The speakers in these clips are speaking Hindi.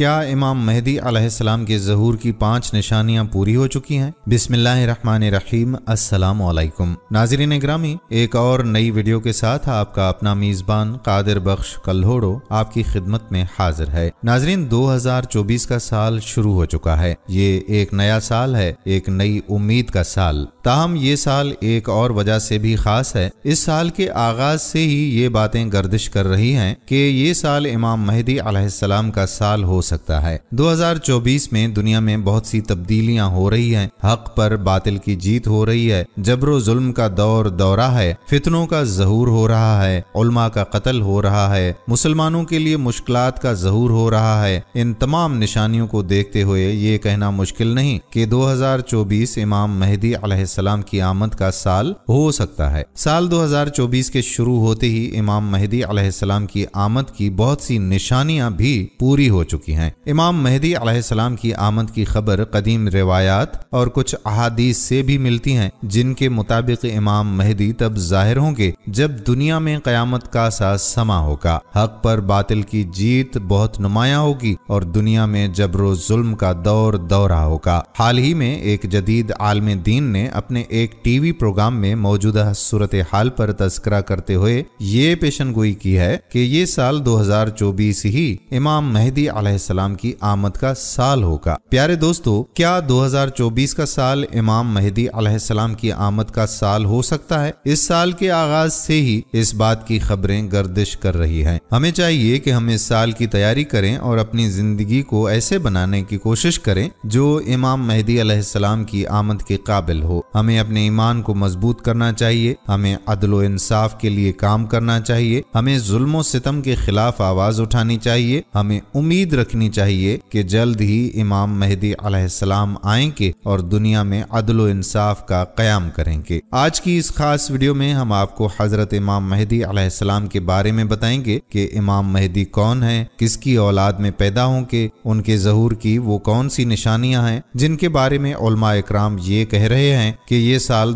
क्या इमाम महदी अलैहिस्सलाम के जहूर की पांच निशानियां पूरी हो चुकी हैं बिस्मिल्लाहिर्रहमानिर्रहीम अस्सलाम वालेकुम नाजरीन ग्रामी एक और नई वीडियो के साथ आपका अपना मेज़बान कादिर बख्श कल्होड़ो आपकी खिदमत में हाजिर है नाजरीन 2024 का साल शुरू हो चुका है ये एक नया साल है एक नई उम्मीद का साल ताहम ये साल एक और वजह से भी खास है इस साल के आगाज से ही ये बातें गर्दिश कर रही हैं कि ये साल इमाम महदी अलैहिस्सलाम का साल हो सकता है 2024 में दुनिया में बहुत सी तब्दीलियां हो रही हैं हक पर बातिल की जीत हो रही है जबरो जुल्म का दौर दौरा है फितनों का जहूर हो रहा है उलमा का कत्ल हो रहा है मुसलमानों के लिए मुश्किल का जहूर हो रहा है इन तमाम निशानियों को देखते हुए ये कहना मुश्किल नहीं कि 2024 इमाम मेहदी अलैहिस्सलाम की आमद का साल हो सकता है साल 2024 के शुरू होते ही इमाम मेहदी अलैहिस्सलाम की आमद की बहुत सी निशानियां भी पूरी हो चुकी पहुंची हैं इमाम मेहदी आलाम की आमद की खबर कदीम रिवायात और कुछ अहादीस से भी मिलती हैं जिनके मुताबिक इमाम मेहदी तब जाहिर होंगे जब दुनिया में कयामत का सा समा होगा हक पर बातिल की जीत बहुत नुमाया होगी और दुनिया में जबरो जुल्म का दौर दौरा होगा हाल ही में एक जदीद आलम दीन ने अपने एक टीवी प्रोग्राम में मौजूदा सूरत हाल पर तस्करा करते हुए ये पेशन गोई की है कि ये साल 2024 ही इमाम मेहदी सलाम की आमद का साल होगा प्यारे दोस्तों क्या 2024 का साल इमाम महदी सलाम की आमद का साल हो सकता है इस साल के आगाज से ही इस बात की खबरें गर्दिश कर रही हैं हमें चाहिए कि हम इस साल की तैयारी करें और अपनी जिंदगी को ऐसे बनाने की कोशिश करें जो इमाम महदी सलाम की आमद के काबिल हो हमें अपने ईमान को मजबूत करना चाहिए हमें अदलो इंसाफ के लिए काम करना चाहिए हमें जुल्म सितम के खिलाफ आवाज उठानी चाहिए हमें उम्मीद रख रखनी चाहिए कि जल्द ही इमाम मेहदी अलैहिस्सलाम आएंगे और दुनिया में अदल इंसाफ का क्याम करेंगे आज की इस खास वीडियो में हम आपको हजरत इमाम मेहदी अलैहिस्सलाम के बारे में बताएंगे कि इमाम मेहदी कौन है किसकी औलाद में पैदा होंगे उनके जहूर की वो कौन सी निशानियाँ हैं जिनके बारे में इकराम ये कह रहे हैं कि ये साल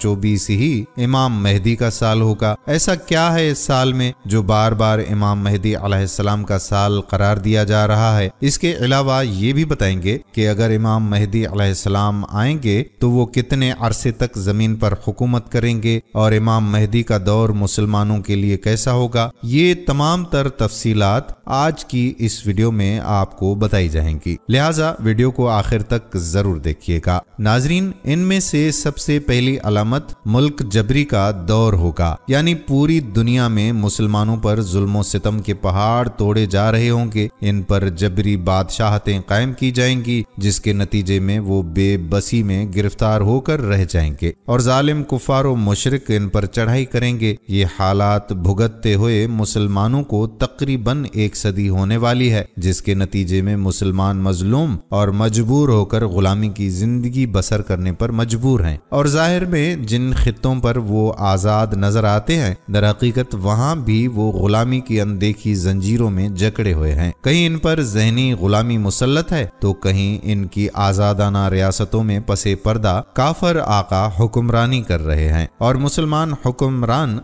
चौबीस ही इमाम मेहदी का साल होगा ऐसा क्या है इस साल में जो बार बार इमाम मेहदी अलैहिस्सलाम का साल करार दिया जा जा रहा है इसके अलावा ये भी बताएंगे कि अगर इमाम महदी सलाम आएंगे तो वो कितने अरसे तक जमीन पर हुकूमत करेंगे और इमाम महदी का दौर मुसलमानों के लिए कैसा होगा ये तमाम तर तफसीलात आज की इस वीडियो में आपको बताई जाएंगी लिहाजा वीडियो को आखिर तक जरूर देखिएगा नाजरीन इनमें से सबसे पहली अलामत मुल्क जबरी का दौर होगा यानी पूरी दुनिया में मुसलमानों पर जुल्मों सितम के पहाड़ तोड़े जा रहे होंगे इन पर पर जबरी बादशाहतें कायम की जाएंगी जिसके नतीजे में वो बेबसी में गिरफ्तार होकर रह जाएंगे और जालिम कुफार मशरक इन पर चढ़ाई करेंगे ये हालात भुगतते हुए मुसलमानों को तकरीबन एक सदी होने वाली है जिसके नतीजे में मुसलमान मजलूम और मजबूर होकर गुलामी की जिंदगी बसर करने पर मजबूर हैं और जाहिर में जिन खितों पर वो आज़ाद नजर आते हैं दरहकीकत वहाँ भी वो गुलामी की अनदेखी जंजीरों में जकड़े हुए हैं कहीं इन पर जहनी गुलामी मुसलत है तो कहीं इनकी आजादाना रियासतों में पसे पर्दा काफर आका हुक्मरानी कर रहे हैं और मुसलमान हुक्मरान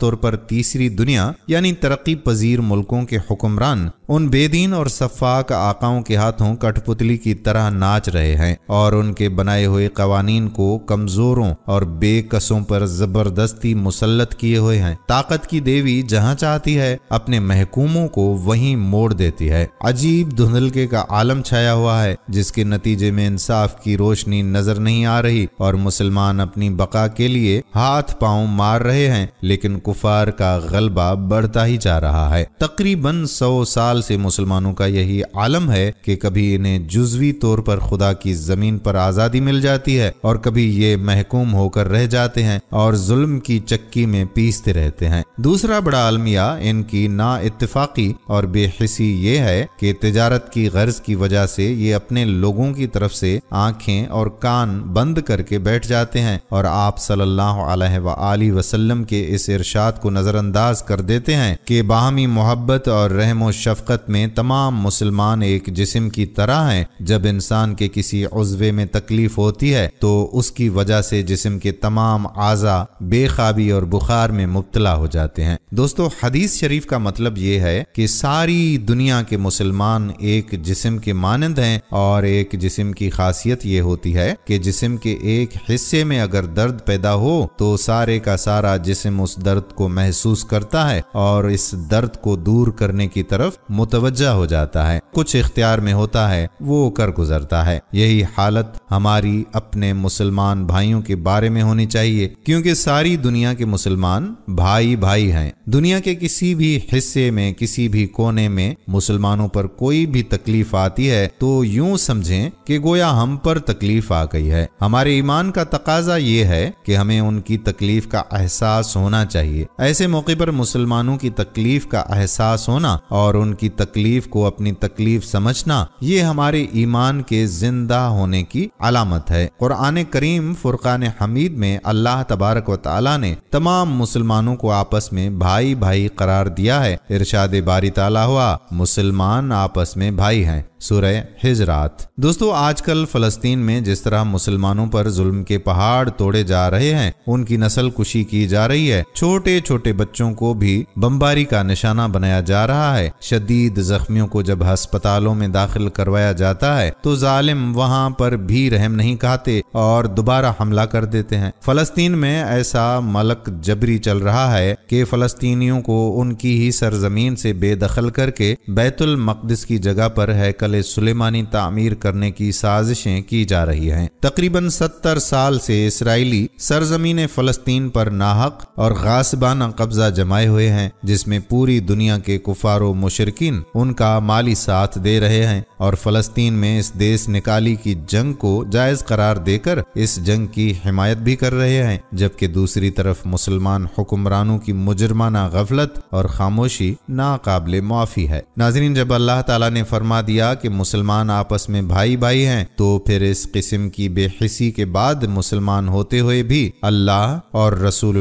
तौर पर तीसरी दुनिया यानी तरक्की पजीर मुल्कों के हुक्मरान उन बेदीन और सफाक आकाओं के हाथों कठपुतली की तरह नाच रहे हैं और उनके बनाए हुए कवानीन को कमजोरों और बेकसों पर जबरदस्ती मुसलत किए हुए हैं ताकत की देवी जहाँ चाहती है अपने महकूमों को वहीं मोड़ देती है अजीब धुंधलके का आलम छाया हुआ है जिसके नतीजे में इंसाफ की रोशनी नजर नहीं आ रही और मुसलमान अपनी बका के लिए हाथ पांव मार रहे हैं लेकिन कुफार का गलबा बढ़ता ही जा रहा है तकरीबन सौ साल से मुसलमानों का यही आलम है कि कभी इन्हें जुजवी तौर पर खुदा की जमीन पर आजादी मिल जाती है और कभी ये महकूम होकर रह जाते हैं और जुल्म की चक्की में पीसते रहते हैं दूसरा बड़ा अलमिया इनकी ना इतफाकी और बेहसी ये है कि तजारत की गर्ज की वजह से ये अपने लोगों की तरफ से आंखें और कान बंद करके बैठ जाते हैं और आप सल्लल्लाहु अलैहि वसल्लम के इस इरशाद को नज़रअंदाज कर देते हैं कि बाहमी मोहब्बत और रहम शफकत में तमाम मुसलमान एक जिसम की तरह हैं जब इंसान के किसी उज्वे में तकलीफ होती है तो उसकी वजह से जिसम के तमाम आज़ा बेखाबी और बुखार में मुबतला हो जाते हैं दोस्तों हदीस शरीफ का मतलब ये है कि सारी दुनिया के मुसलमान मुसलमान एक जिस्म के मानंद हैं और एक जिस्म की खासियत ये होती है कि जिस्म के एक हिस्से में अगर दर्द पैदा हो तो सारे का सारा जिस्म उस दर्द को महसूस करता है और इस दर्द को दूर करने की तरफ मुतवजा हो जाता है कुछ इख्तियार में होता है वो कर गुजरता है यही हालत हमारी अपने मुसलमान भाइयों के बारे में होनी चाहिए क्योंकि सारी दुनिया के मुसलमान भाई भाई हैं दुनिया के किसी भी हिस्से में किसी भी कोने में मुसलमानों पर पर कोई भी तकलीफ आती है तो यूं समझें कि गोया हम पर तकलीफ आ गई है हमारे ईमान का तकाजा ये है कि हमें उनकी तकलीफ का एहसास होना चाहिए ऐसे मौके पर मुसलमानों की तकलीफ का एहसास होना और उनकी तकलीफ को अपनी तकलीफ समझना ये हमारे ईमान के जिंदा होने की अलामत है कुरान करीम फुरकान हमीद में अल्लाह तबारक व ताला ने तमाम मुसलमानों को आपस में भाई भाई करार दिया है इरशाद बारी ताला हुआ मुसलमान आपस में भाई हैं सुरय हिजरात दोस्तों आजकल फलस्तीन में जिस तरह मुसलमानों पर जुल्म के पहाड़ तोड़े जा रहे हैं उनकी नस्ल कुशी की जा रही है छोटे छोटे बच्चों को भी बमबारी का निशाना बनाया जा रहा है शदीद जख्मियों को जब अस्पतालों में दाखिल करवाया जाता है तो जालिम वहाँ पर भी रहम नहीं खाते और दोबारा हमला कर देते हैं फलस्तीन में ऐसा मलक जबरी चल रहा है की फलस्तीनियों को उनकी ही सरजमीन से बेदखल करके बैतुल मकदस की जगह पर कर कल सुलेमानी तामीर करने की साजिशें की जा रही हैं तकरीबन सत्तर साल से इसराइली सरजमीन फलस्तीन पर नाहक और गासबाना कब्जा जमाए हुए हैं जिसमें पूरी दुनिया के कुफारो मुशरकिन उनका माली साथ दे रहे हैं और फलस्तीन में इस देश निकाली की जंग को जायज करार देकर इस जंग की हिमायत भी कर रहे हैं जबकि दूसरी तरफ मुसलमान हुक्मरानों की मुजरमाना गफलत और खामोशी नाकाबले माफी है नाजरीन जब अल्लाह तला ने फरमा दिया कि मुसलमान आपस में भाई भाई हैं तो फिर इस किस्म की बेहसी के बाद मुसलमान होते हुए भी अल्लाह और रसूल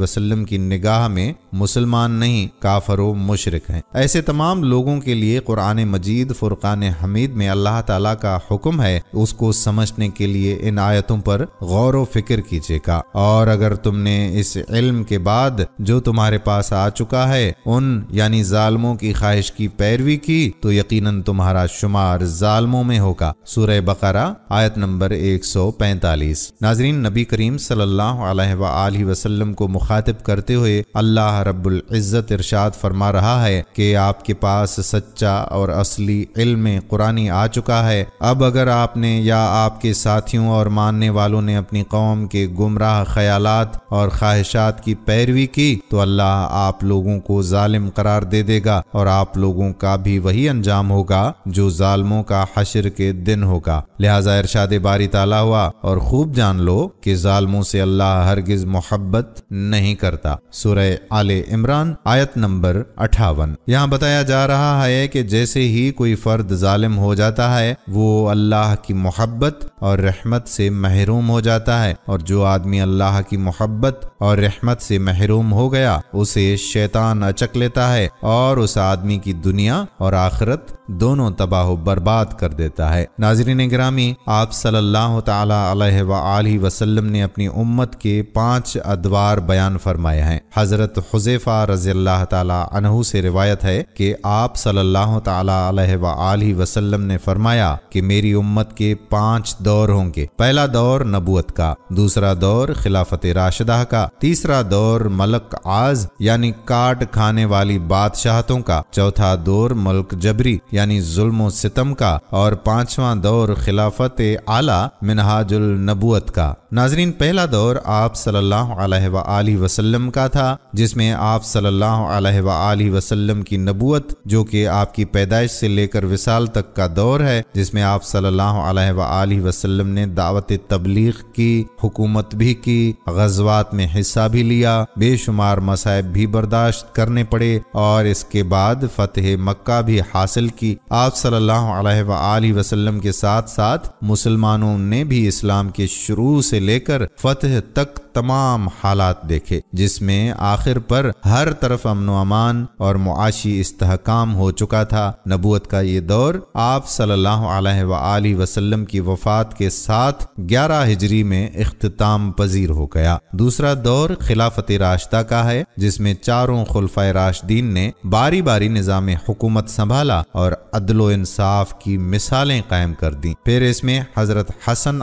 वसल्लम की निगाह में मुसलमान नहीं काफर मुशरक हैं ऐसे तमाम लोगों के लिए कुरान मजीद फुरकान हमीद में अल्लाह ताला का हुक्म है उसको समझने के लिए इन आयतों पर गौर व फिक्र कीजिएगा और अगर तुमने इस इल्म के बाद जो तुम्हारे पास आ चुका है उन यानी जालमों की ख्वाहिश की पैरवी की होगी तो यकीनन तुम्हारा शुमार जालमों में होगा सूरह बकरा आयत नंबर 145 नाजरीन नबी करीम सल्लल्लाहु अलैहि वसल्लम को मुखातिब करते हुए अल्लाह रब्बुल इज़्ज़त इरशाद फरमा रहा है कि आपके पास सच्चा और असली इल्म कुरानी आ चुका है अब अगर आपने या आपके साथियों और मानने वालों ने अपनी कौम के गुमराह ख्यालात और ख्वाहिशात की पैरवी की तो अल्लाह आप लोगों को जालिम करार दे देगा और आप लोगों का भी वही अंजाम होगा जो जालमों का हशर के दिन होगा लिहाजा इरशाद बारी ताला हुआ और खूब जान लो कि जालमों से अल्लाह हरगिज मोहब्बत नहीं करता सुरह आल इमरान आयत नंबर अठावन यहाँ बताया जा रहा है कि जैसे ही कोई फर्द जालिम हो जाता है वो अल्लाह की मोहब्बत और रहमत से महरूम हो जाता है और जो आदमी अल्लाह की मोहब्बत और रहमत से महरूम हो गया उसे शैतान अचक लेता है और उस आदमी की दुनिया और आखरत दोनों तबाह बर्बाद कर देता है नाजरीन ग्रामी आप सल्लल्लाहु अलैहि वसल्लम ने अपनी उम्मत के पांच अदवार बयान फरमाए हैं हजरत हुजेफा रजी अल्लाह तहु से रिवायत है कि आप सल्लल्लाहु अलैहि वसल्लम ने फरमाया कि मेरी उम्मत के पांच दौर होंगे पहला दौर नबूत का दूसरा दौर खिलाफत राशदा का तीसरा दौर मलक आज यानी काट खाने वाली बादशाहतों का चौथा दौर मलक मुल्क जबरी यानी जुल्म सितम का और पांचवा दौर खिलाफत आला मिनहाजुल नबूत का नाजरीन पहला दौर आप सल्लल्लाहु अलैहि वसल्लम का था जिसमें आप सल्लल्लाहु अलैहि वसल्लम की नबूत जो कि आपकी पैदाइश से लेकर विसाल तक का दौर है जिसमें आप सल्लल्लाहु अलैहि वसल्लम ने दावत तबलीग की हुकूमत भी की गजवात में हिस्सा भी लिया बेशुमार मसायब भी बर्दाश्त करने पड़े और इसके बाद फतेह मक्का भी हासिल की आप सल्लल्लाहु अलैहि वसल्लम के साथ साथ मुसलमानों ने भी इस्लाम के शुरू से लेकर फतह तक तमाम हालात देखे जिसमें आखिर पर हर तरफ अमन अमान और मुआशी इसकाम हो चुका था नबूत का ये दौर आप सल्लल्लाहु अलैहि वसल्लम की वफात के साथ ग्यारह हिजरी में अख्ताम पजीर हो गया दूसरा दौर खिलाफत राश्ता का है जिसमें चारों खुलफा राशदीन ने बारी बारी निज़ाम हुकूमत संभाला और अदलो इंसाफ की मिसालें कायम कर दी फिर इसमें हजरत हसन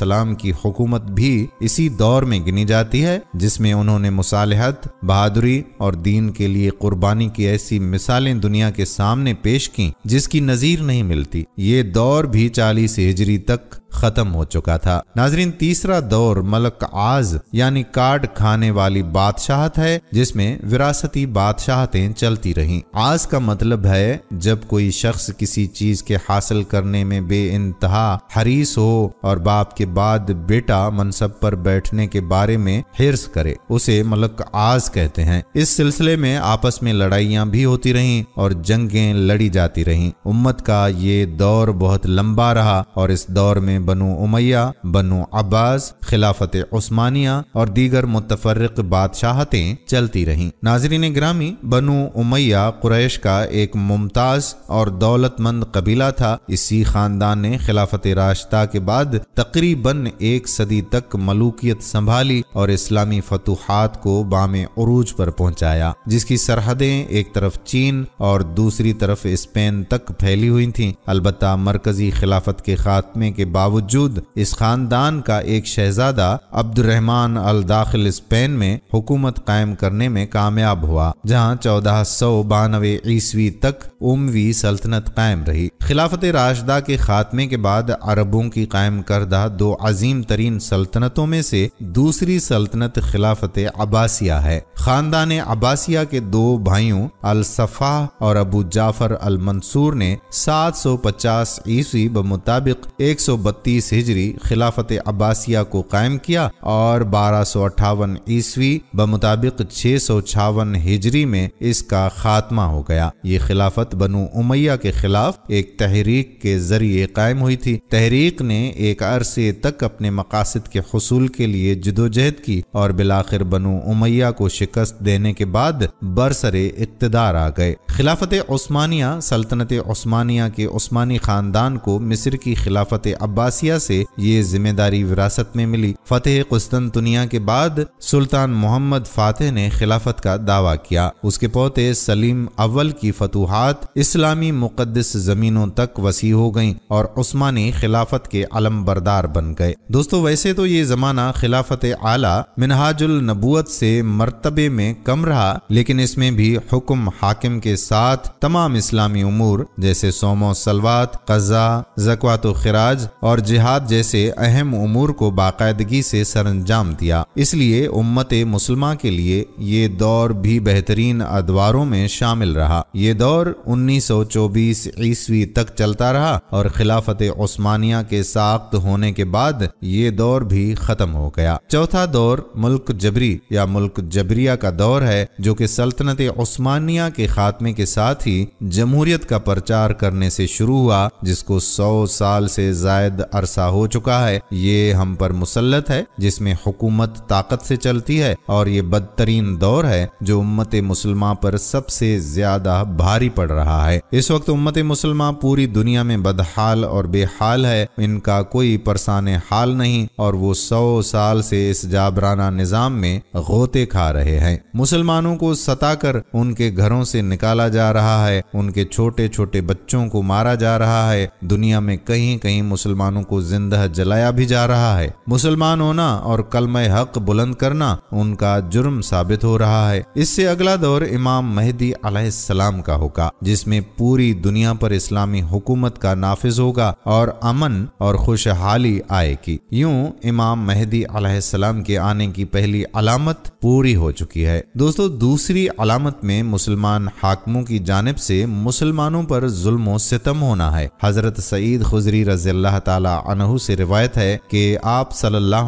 सलाम की हुकूमत भी इसी दौर में गिनी जाती है जिसमें उन्होंने मुसालहत बहादुरी और दीन के लिए कुर्बानी की ऐसी मिसालें दुनिया के सामने पेश की जिसकी नज़ीर नहीं मिलती ये दौर भी चालीस हिजरी तक खत्म हो चुका था नाजरीन तीसरा दौर मलक आज यानी काट खाने वाली बादशाहत है जिसमें विरासती बादशाहतें चलती रहीं आज का मतलब है जब कोई शख्स किसी चीज के हासिल करने में बे इंतहा हरीस हो और बाप के बाद बेटा मनसब पर बैठने के बारे में हिरस करे उसे मलक आज कहते हैं इस सिलसिले में आपस में लड़ाइयाँ भी होती रहीं और जंगे लड़ी जाती रही उम्मत का ये दौर बहुत लंबा रहा और इस दौर में में बनु उमैया बनु अब्बास खिलाफत उस्मानिया और दीगर मुतफरक बादशाहतें चलती रहीं नाजरीन ग्रामी बनु उमैया कुरैश का एक मुमताज और दौलतमंद कबीला था इसी खानदान ने खिलाफत राशता के बाद तकरीबन एक सदी तक मलूकियत संभाली और इस्लामी फतूहत को बाम अरूज पर पहुंचाया जिसकी सरहदें एक तरफ चीन और दूसरी तरफ स्पेन तक फैली हुई थी अलबत् मरकजी खिलाफत के खात्मे के बाद बावजूद इस खानदान का एक शहजादा अब्दुलरहमान अल दाखिल स्पेन में हुकूमत कायम करने में कामयाब हुआ जहाँ चौदह सौ बानवे ईस्वी तक उमवी सल्तनत कायम रही खिलाफत राशदा के खात्मे के बाद अरबों की कायम करदा दो अजीम तरीन सल्तनतों में से दूसरी सल्तनत खिलाफत अब्बासिया है खानदान अब्बासिया के दो भाइयों अल अलसफ़ा और अबू जाफर अल मंसूर ने सात सौ पचास ईस्वी बमुताबिक एक सौ बत्तीस हिजरी खिलाफत अब्बासिया को कायम किया और बारह सौ अट्ठावन ईस्वी बमुताबिक छः सौ छावन हिजरी में इसका खात्मा हो गया ये खिलाफत बनु उमैया के खिलाफ एक तहरीक के जरिए कायम हुई थी तहरीक ने एक अरसे तक अपने मकासद के हसूल के लिए जदोजहद की और बिलाखिर बनु उमैया को शिकस्त देने के बाद बरसरे इकतदार आ गए खिलाफत उस्मानिया सल्तनत उस्मानिया के उस्मानी खानदान को मिस्र की खिलाफत अब्बास आसिया से ये जिम्मेदारी विरासत में मिली फतेह कुस्तनतुनिया के बाद सुल्तान मोहम्मद फातेह ने खिलाफत का दावा किया उसके पोते सलीम अव्वल की फतूहत इस्लामी मुकदस जमीनों तक वसी हो गयी और उस्मानी खिलाफत के अलम बरदार बन गए दोस्तों वैसे तो ये जमाना खिलाफत आला मिनहाजुल नबूत से मरतबे में कम रहा लेकिन इसमें भी हुक्म हाकिम के साथ तमाम इस्लामी उमूर जैसे सोमो सलवात कज़ा जकवात खराज और और जिहाद जैसे अहम उमूर को बाकायदगी से सरंजाम दिया इसलिए उम्मत मुसलमा के लिए ये दौर भी बेहतरीन अदवारों में शामिल रहा ये दौर 1924 ईस्वी तक चलता रहा और खिलाफत ओस्मानिया के साख्त होने के बाद ये दौर भी खत्म हो गया चौथा दौर मुल्क जबरी या मुल्क जबरिया का दौर है जो कि सल्तनत ओस्मानिया के खात्मे के साथ ही जमहूरियत का प्रचार करने से शुरू हुआ जिसको सौ साल से जायद अरसा हो चुका है ये हम पर मुसलत है जिसमें हुकूमत ताकत से चलती है और ये बदतरीन दौर है जो उम्मत मुसलमा पर सबसे ज्यादा भारी पड़ रहा है इस वक्त उम्मत मुसलमा पूरी दुनिया में बदहाल और बेहाल है इनका कोई परसान हाल नहीं और वो सौ साल से इस जाबराना निज़ाम में गोते खा रहे हैं मुसलमानों को सताकर उनके घरों से निकाला जा रहा है उनके छोटे छोटे बच्चों को मारा जा रहा है दुनिया में कहीं कहीं मुसलमान मुसलमानों को जिंदा जलाया भी जा रहा है मुसलमान होना और कलम हक बुलंद करना उनका जुर्म साबित हो रहा है इससे अगला दौर इमाम महदी अलाम का होगा जिसमें पूरी दुनिया पर इस्लामी हुकूमत का नाफिज होगा और अमन और खुशहाली आएगी यूं इमाम महदी अलाम के आने की पहली अलामत पूरी हो चुकी है दोस्तों दूसरी अलामत में मुसलमान हाकमों की जानब से मुसलमानों पर जुल्मो सितम होना है हजरत सईद खुजरी रजी अल्लाह तहु से रिवायत है कि आप सल्ला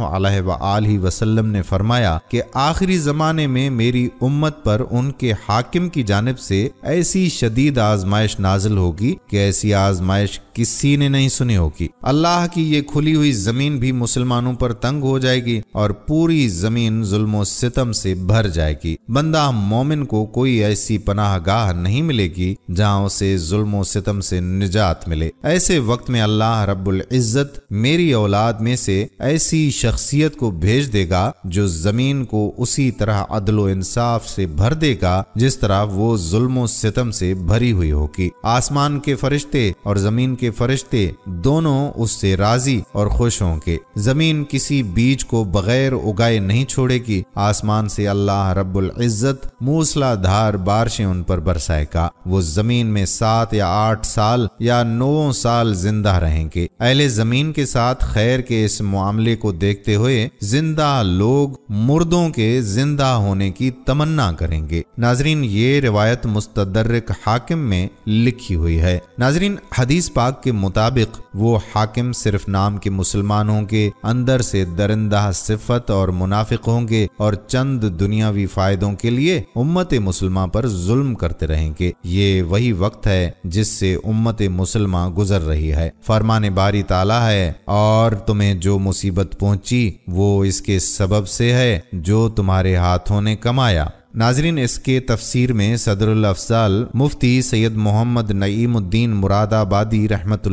वसलम ने फरमाया कि आखिरी ज़माने में मेरी उम्मत पर उनके हाकिम की जानब से ऐसी शदीद आजमाइश नाजिल होगी कि ऐसी आजमाइश किसी ने नहीं सुनी होगी अल्लाह की ये खुली हुई ज़मीन भी मुसलमानों पर तंग हो जाएगी और पूरी ज़मीन जुल्म सितम से भर जाएगी बंदा मोमिन को कोई ऐसी पनाह गाह नहीं मिलेगी जहाँ उसे जुल्म सितम से निजात मिले ऐसे वक्त में अल्लाह रब्बुल इज्जत मेरी औलाद में से ऐसी शख्सियत को भेज देगा जो जमीन को उसी तरह अदलो इंसाफ से भर देगा जिस तरह वो जुल्म सितम से भरी हुई होगी आसमान के फरिश्ते और जमीन के फरिश्ते दोनों उससे राजी और खुश होंगे जमीन किसी बीज को बगैर उगाए नहीं छोड़ेगी आसमान से अल्लाह रब्बुल इज्जत मूसलाधार बारिशें उन पर बरसाएगा वो जमीन में सात या आठ साल या नौ साल जिंदा रहेंगे अहले ज़मीन के साथ खैर के इस मामले को देखते हुए जिंदा लोग मुर्दों के जिंदा होने की तमन्ना करेंगे नाजरीन ये रिवायत मुस्तदरक हाकिम में लिखी हुई है नाजरीन हदीस पाक के मुताबिक वो हाकिम सिर्फ नाम के मुसलमानों के अंदर से दरिंदा सिफत और मुनाफिक होंगे और चंद दुनियावी फायदों के लिए उम्मत मुसलमा पर जुल्म करते रहेंगे ये वही वक्त है जिससे उम्मत मुसलमा गुजर रही है फरमाने बारी तार ताला है और तुम्हें जो मुसीबत पहुंची वो इसके सबब से है जो तुम्हारे हाथों ने कमाया नाजरीन इसके तफसीर में सदरुल अफजाल मुफ्ती सैयद मोहम्मद नईमुद्दीन मुरादाबादी रहमत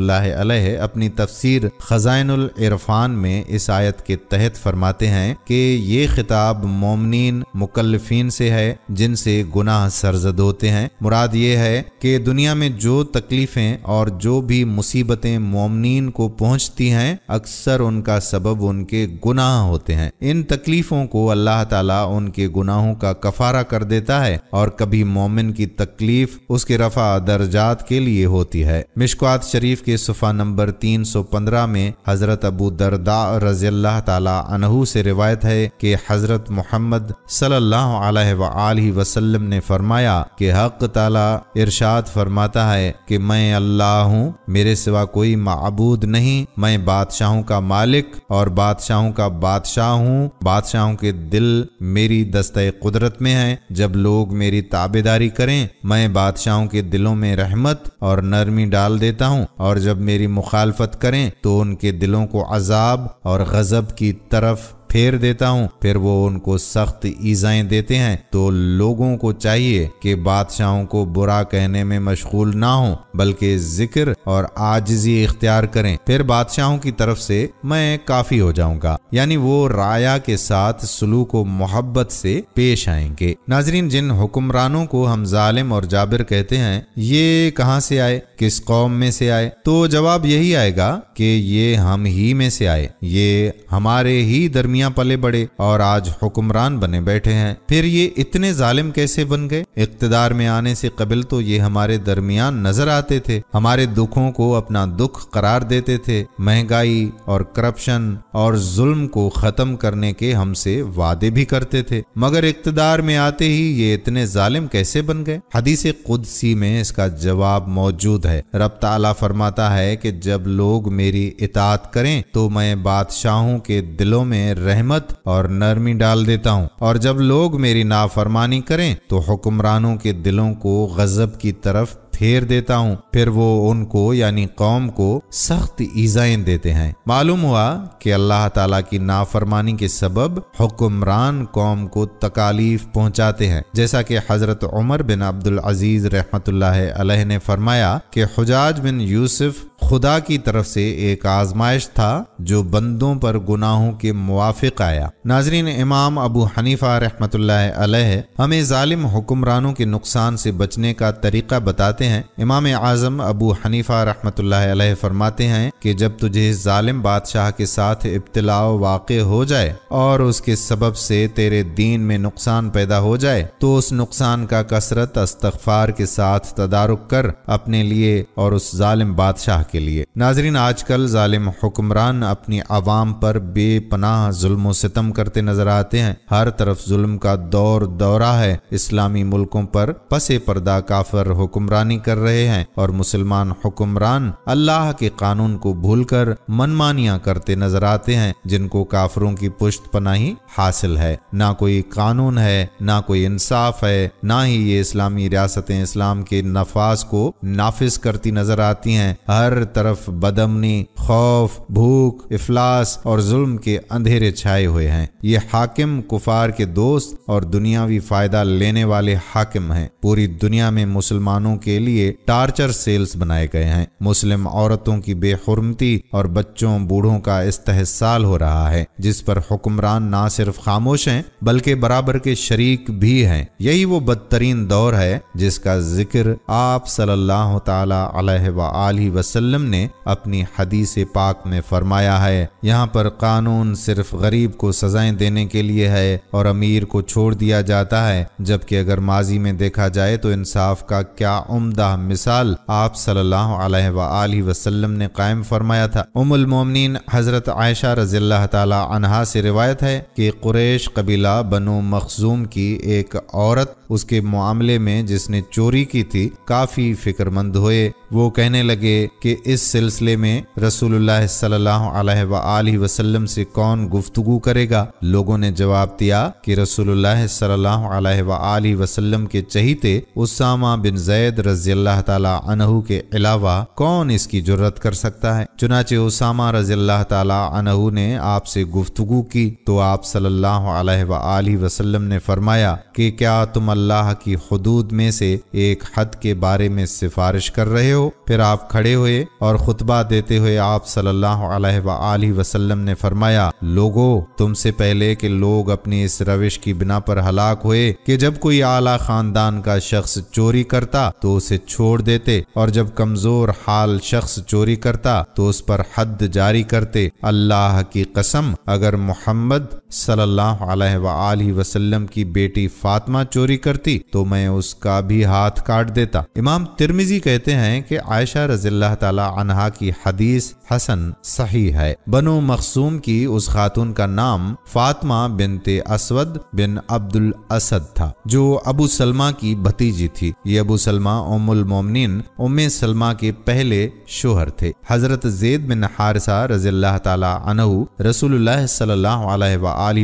अपनी तफसीर खजाइनुल इरफान में इस आयत के तहत फरमाते हैं कि ये खिताब मोमिन मुकलफिन से है जिनसे गुनाह सरजद होते हैं मुराद ये है कि दुनिया में जो तकलीफ़ें और जो भी मुसीबतें मोमिन को पहुँचती हैं अक्सर उनका सबब उनके गुनाह होते हैं इन तकलीफ़ों को अल्लाह तला उनके गुनाहों का कफा गवारा कर देता है और कभी मोमिन की तकलीफ उसके रफा दर्जात के लिए होती है मिशक्त शरीफ के सफा नंबर 315 में हजरत अबू दरदा रजील्ला तहू से रिवायत है कि हजरत मोहम्मद सल्लल्लाहु वसलम ने फरमाया कि हक ताला इरशाद फरमाता है कि मैं अल्लाह हूँ मेरे सिवा कोई मबूद नहीं मैं बादशाहों का मालिक और बादशाहों का बादशाह हूँ बादशाहों के दिल मेरी दस्त कुदरत में हैं जब लोग मेरी ताबेदारी करें मैं बादशाहों के दिलों में रहमत और नरमी डाल देता हूँ और जब मेरी मुखालफत करें तो उनके दिलों को अजाब और गजब की तरफ फेर देता हूँ फिर वो उनको सख्त ईजाएं देते हैं तो लोगों को चाहिए कि बादशाहों को बुरा कहने में मशगूल ना हो बल्कि जिक्र और आजजी इख्तियार करें फिर बादशाहों की तरफ से मैं काफी हो जाऊंगा यानी वो राया के साथ सलूक व मोहब्बत से पेश आएंगे नाजरीन जिन हुक्मरानों को हम जालिम और जाबिर कहते हैं ये कहाँ से आए किस कौम में से आए तो जवाब यही आएगा कि ये हम ही में से आए ये हमारे ही दरमिया पले बड़े और आज हुक्मरान बने बैठे हैं फिर ये इतने जालिम कैसे बन गए इकतदार में आने से कबल तो ये हमारे दरमियान नजर आते थे हमारे दुखों को अपना दुख करार देते थे महंगाई और करप्शन और जुल्म को खत्म करने के हमसे वादे भी करते थे मगर इकतदार में आते ही ये इतने जालिम कैसे बन गए हदीसी कुदसी में इसका जवाब मौजूद है है रब ताला फरमाता है कि जब लोग मेरी इतात करें तो मैं बादशाहों के दिलों में रहमत और नरमी डाल देता हूँ और जब लोग मेरी नाफरमानी करें तो हुक्मरानों के दिलों को गजब की तरफ फेर देता हूँ फिर वो उनको यानी कौम को सख्त ईजाएं देते हैं मालूम हुआ कि अल्लाह ताला की नाफरमानी के सबब हुक्मरान कौम को तकालीफ पहुंचाते हैं जैसा कि हजरत उमर बिन अब्दुल अजीज रहमत ने फरमाया कि हजाज बिन यूसुफ खुदा की तरफ से एक आजमाइश था जो बंदों पर गुनाहों के मुआफ़ आया नाजरीन इमाम अबू हनीफा रहमत अलह हमें जालिम हुक्मरानों के नुकसान से बचने का तरीका बताते हैं इमाम आज़म अबू हनीफा रहमत अलह फरमाते हैं कि जब तुझे ालिम बादशाह के साथ इब्तलाव वाक़ हो जाए और उसके सबब से तेरे दीन में नुकसान पैदा हो जाए तो उस नुकसान का कसरत अस्तफार के साथ तदारुक कर अपने लिए और उस जालिम बादशाह के के लिए नाजरीन आजकल जालिम हुक्मरान अपनी आवाम पर बेपनाह जुल्म सितम करते नजर आते हैं हर तरफ जुल्म का दौर दौरा है इस्लामी मुल्कों पर पसे पर्दा काफर हुक्मरानी कर रहे हैं और मुसलमान हुक्मरान अल्लाह के कानून को भूल कर मनमानियां करते नजर आते हैं जिनको काफरों की पुश्त पनाही हासिल है ना कोई कानून है ना कोई इंसाफ है ना ही ये इस्लामी रियासतें इस्लाम के नफाज को नाफिज करती नजर आती हैं हर तरफ बदमनी खौफ भूख इफलास और जुल्म के अंधेरे छाए हुए हैं ये हाकिम कुफार के दोस्त और दुनियावी फायदा लेने वाले हाकिम हैं पूरी दुनिया में मुसलमानों के लिए टार्चर सेल्स बनाए गए हैं मुस्लिम औरतों की बेहरमती और बच्चों बूढ़ों का इस्तेसाल हो रहा है जिस पर हुक्मरान ना सिर्फ खामोश हैं बल्कि बराबर के शरीक भी हैं यही वो बदतरीन दौर है जिसका जिक्र आप सल्लल्लाहु ताला अलैहि वसल्लम वसल्लम ने अपनी हदीस पाक में फरमाया है यहाँ पर कानून सिर्फ गरीब को सजाएं देने के लिए है और अमीर को छोड़ दिया जाता है जबकि अगर माजी में देखा जाए तो इंसाफ का क्या उमदा मिसाल आप सल्लल्लाहु अलैहि वसल्लम ने कायम फरमाया था उमुल मोमिन हजरत आयशा रजील्ला तहा से रिवायत है कि कुरेश कबीला बनो मखजूम की एक औरत उसके मामले में जिसने चोरी की थी काफी फिक्रमंद हुए वो कहने लगे कि इस सिलसिले में रसूलुल्लाह सल्लल्लाहु अलैहि वसल्लम से कौन गुफ्तगु करेगा लोगों ने जवाब दिया कि रसूलुल्लाह सल्लल्लाहु अलैहि वसल्लम के चहीते उसामा बिन जैद रजी अल्लाह तहु के अलावा कौन इसकी जरूरत कर सकता है चुनाचे उसामा रजी अल्लाह तहु ने आपसे गुफ्तगु की तो आप सल्लल्लाहु अलैहि वसल्लम ने फरमाया कि क्या तुम अल्लाह की हदूद में से एक हद के बारे में सिफारिश कर रहे हो फिर आप खड़े हुए और ख़ुतबा देते हुए आप सल्लल्लाहु अलैहि वसल्लम ने फरमाया लोगो तुमसे पहले के लोग अपनी इस रविश की बिना पर हलाक हुए कि जब कोई आला खानदान का शख्स चोरी करता तो उसे छोड़ देते और जब कमजोर हाल शख्स चोरी करता तो उस पर हद जारी करते अल्लाह की कसम अगर मोहम्मद सल्लल्लाहु वसलम की बेटी फातमा चोरी करती तो मैं उसका भी हाथ काट देता इमाम तिरमिजी कहते हैं कि आयशा रजील्ला अनहा की हदीस हसन सही है बनो मखसूम की उस खातून का नाम फातमा बिनते असवद बिन अब्दुल असद था जो अबू सलमा की भतीजी थी ये अबू सलमा उमुल मोमिन उम सलमा के पहले शोहर थे हजरत जेद बिन हारसा रजील्ला तहु रसूल सल्ह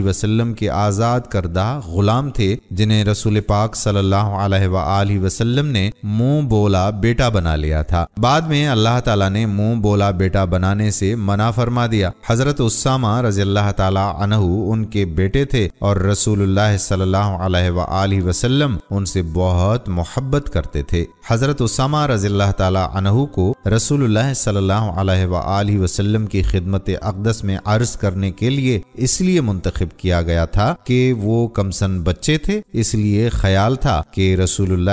वसलम के आज़ाद करदा गुलाम थे जिन्हें रसूल पाक सल्लल्लाहु अलैहि वसल्लम ने मुंह बोला बेटा बना लिया था बाद में अल्लाह ताला ताला ने मुंह बोला बेटा बनाने से मना फरमा दिया हजरत उस्सामा रजील्ला तहु उनके बेटे थे और रसूल सल्लल्लाहु वसलम उनसे बहुत मोहब्बत करते थे हज़रत उसामा रज़ील तहु को रसूल सल्लल्लाहु वसल्लम की खिदमत अकदस में अर्ज करने के लिए इसलिए मुंतखब किया गया था कि वो कमसन बच्चे थे इसलिए ख्याल था कि रसूल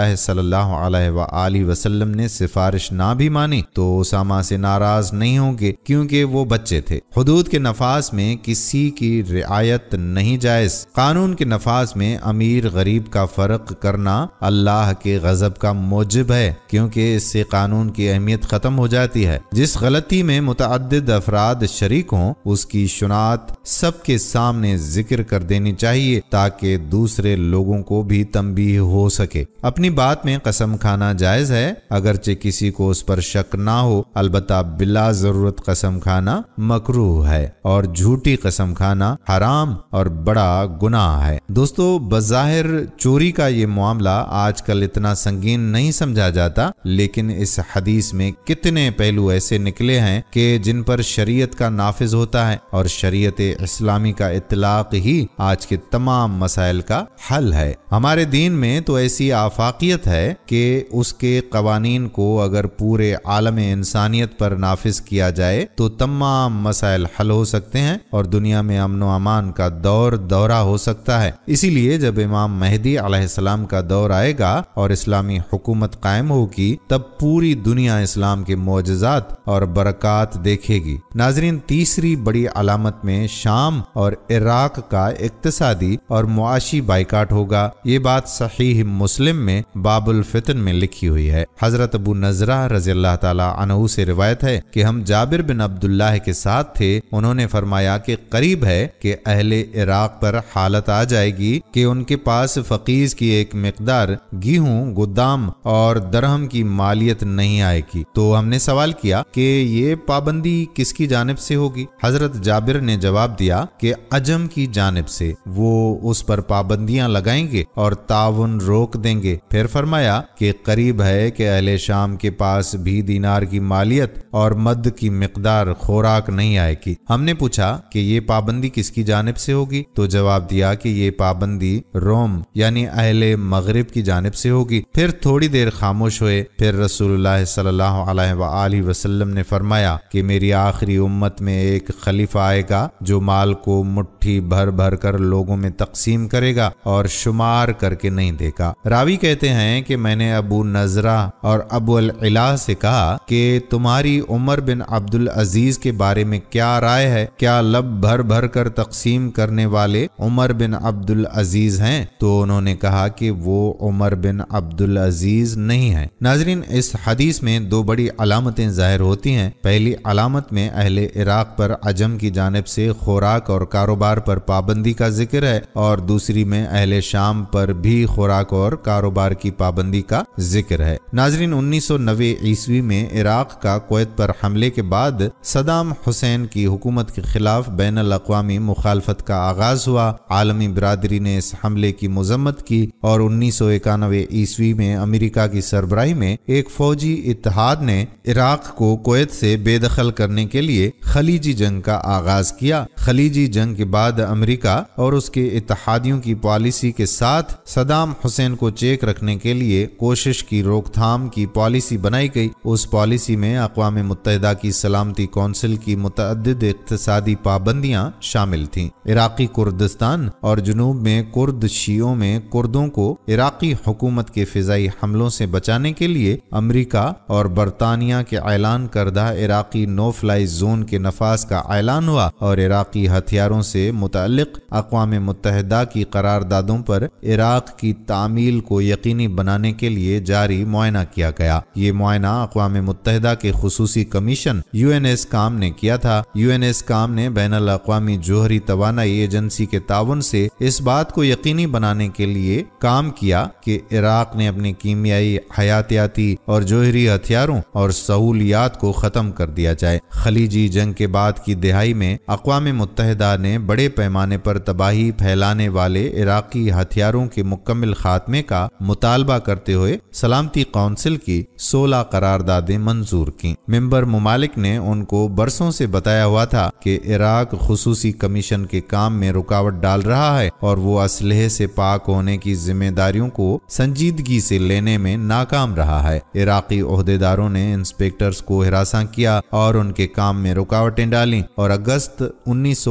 वसल्लम ने सिफारिश ना भी मानी तो उसामा से नाराज नहीं होंगे क्योंकि वो बच्चे थे हदूद के नफाज में किसी की रियायत नहीं जायज कानून के नफाज में अमीर गरीब का फर्क करना अल्लाह के गजब का मोज वाजिब है क्योंकि इससे कानून की अहमियत ख़त्म हो जाती है जिस गलती में मुतद अफराद शरीक हों उसकी शुनात सबके सामने जिक्र कर देनी चाहिए ताकि दूसरे लोगों को भी तमबी हो सके अपनी बात में कसम खाना जायज़ है अगरचे किसी को उस पर शक ना हो अलबत् बिला ज़रूरत कसम खाना मकरू है और झूठी कसम खाना हराम और बड़ा गुनाह है दोस्तों बज़ाहिर चोरी का ये मामला आजकल इतना संगीन नहीं समझ समझा जाता लेकिन इस हदीस में कितने पहलू ऐसे निकले हैं कि जिन पर शरीयत का नाफिज होता है और शरीयत इस्लामी का इतलाक ही आज के तमाम मसाइल का हल है हमारे दीन में तो ऐसी आफाकियत है कि उसके कवानीन को अगर पूरे आलम इंसानियत पर नाफिज किया जाए तो तमाम मसाइल हल हो सकते हैं और दुनिया में अमन अमान का दौर दौरा हो सकता है इसीलिए जब इमाम महदी सलाम का दौर आएगा और इस्लामी हुकूमत कायम होगी तब पूरी दुनिया इस्लाम के मोजात और बरकत देखेगी नाजरीन तीसरी बड़ी अलामत में शाम और इराक का इकतसादी और मुआशी बाइकाट होगा ये बात सही मुस्लिम में बाबुल फितन में लिखी हुई है हजरत अबू नजरा रजी अल्लाह तु से रिवायत है कि हम जाबिर बिन अब्दुल्लाह के साथ थे उन्होंने फरमाया कि करीब है कि अहले इराक पर हालत आ जाएगी कि उनके पास फकीज की एक मकदार गेहूं गोदाम और और दरहम की मालियत नहीं आएगी तो हमने सवाल किया कि ये पाबंदी किसकी जानब से होगी हजरत जाबिर ने जवाब दिया कि अजम की जानब से वो उस पर पाबंदियां लगाएंगे और ताउन रोक देंगे फिर फरमाया कि करीब है कि अहल शाम के पास भी दीनार की मालियत और मद की मकदार खुराक नहीं आएगी हमने पूछा कि ये पाबंदी किसकी जानब से होगी तो जवाब दिया कि ये पाबंदी रोम यानी अहले मगरब की जानब से होगी फिर थोड़ी देर खामोश हुए फिर रसूलुल्लाह सल्लल्लाहु ने फरमाया कि मेरी आखिरी उम्मत में एक खलीफा आएगा जो माल को मुट्ठी भर भर कर लोगों में तकसीम करेगा और शुमार करके नहीं देगा रावी कहते हैं कि मैंने अबू नजरा और अबू अला से कहा कि तुम्हारी उमर बिन अब्दुल अजीज के बारे में क्या राय है क्या लब भर भर कर तकसीम करने वाले उमर बिन अब्दुल अजीज हैं तो उन्होंने कहा कि वो उमर बिन अब्दुल अजीज नहीं नहीं है नाजरीन इस हदीस में दो बड़ी अलामतें जाहिर होती हैं पहली अलामत में अहले इराक पर अजम की जानब से खुराक और कारोबार पर पाबंदी का जिक्र है और दूसरी में अहले शाम पर भी खुराक और कारोबार की पाबंदी का जिक्र है नाजरीन उन्नीस सौ नबे ईस्वी में इराक का कोत पर हमले के बाद सदाम हुसैन की हुकूमत के खिलाफ बैन अवी मुखालफत का आगाज हुआ आलमी बरदरी ने इस हमले की मजम्मत की और उन्नीस सौ इक्यानवे ईस्वी में अमेरिका की सरबराही में एक फौजी इतिहाद ने इराक को कोयत से बेदखल करने के लिए खलीजी जंग का आगाज किया खलीजी जंग के बाद अमेरिका और उसके इतिहादियों की पॉलिसी के साथ सदाम हुसैन को चेक रखने के लिए कोशिश की रोकथाम की पॉलिसी बनाई गई उस पॉलिसी में अकवा मुतहदा की सलामती कौंसिल की मुतद इकतदी पाबंदियाँ शामिल थी इराकी कुर्दिस्तान और जुनूब में कुर्द शियों में कुर्दों को इराकी हुकूमत के फिजाई हमलों से से बचाने के लिए अमरीका और बरतानिया के ऐलान करदा इराकी नो फ्लाई जोन के नफाज का ऐलान हुआ और इराकी हथियारों से मुतल अकवा मुतहदा की करारदादों पर इराक की तामील को यकीनी बनाने के लिए जारी मुआयना किया गया ये मुआयना अकवा मुतहदा के खसूसी कमीशन यू एन एस काम ने किया था यू एन एस काम ने बैन अवी जोहरी तो एजेंसी के ताउन से इस बात को यकीनी बनाने के लिए काम किया कि इराक ने अपने कीमियाई हयातियाती और जोहरी हथियारों और सहूलियात को ख़त्म कर दिया जाए खलीजी जंग के बाद की दिहाई में अकवा मुतहदा ने बड़े पैमाने पर तबाही फैलाने वाले इराकी हथियारों के मुकम्मल खात्मे का मुतालबा करते हुए सलामती काउंसिल की सोलह करारदादे मंजूर की मेम्बर ममालिक ने उनको बरसों से बताया हुआ था कि इराक खसूसी कमीशन के काम में रुकावट डाल रहा है और वो असलहे से पाक होने की जिम्मेदारियों को संजीदगी से लेने में नाकाम रहा है इराकी अहदेदारों ने इंस्पेक्टर्स को हिरासा किया और उनके काम में रुकावटें डाली और अगस्त उन्नीस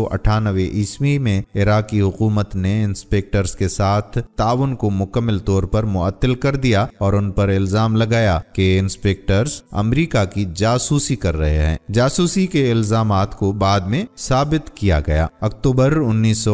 ईस्वी में इराकी हुकूमत ने इंस्पेक्टर्स के साथ ताउन को मुकम्मल तौर पर मुअत्तल कर दिया और उन पर इल्जाम लगाया कि इंस्पेक्टर्स अमरीका की जासूसी कर रहे हैं जासूसी के इल्जाम को बाद में साबित किया गया अक्टूबर उन्नीस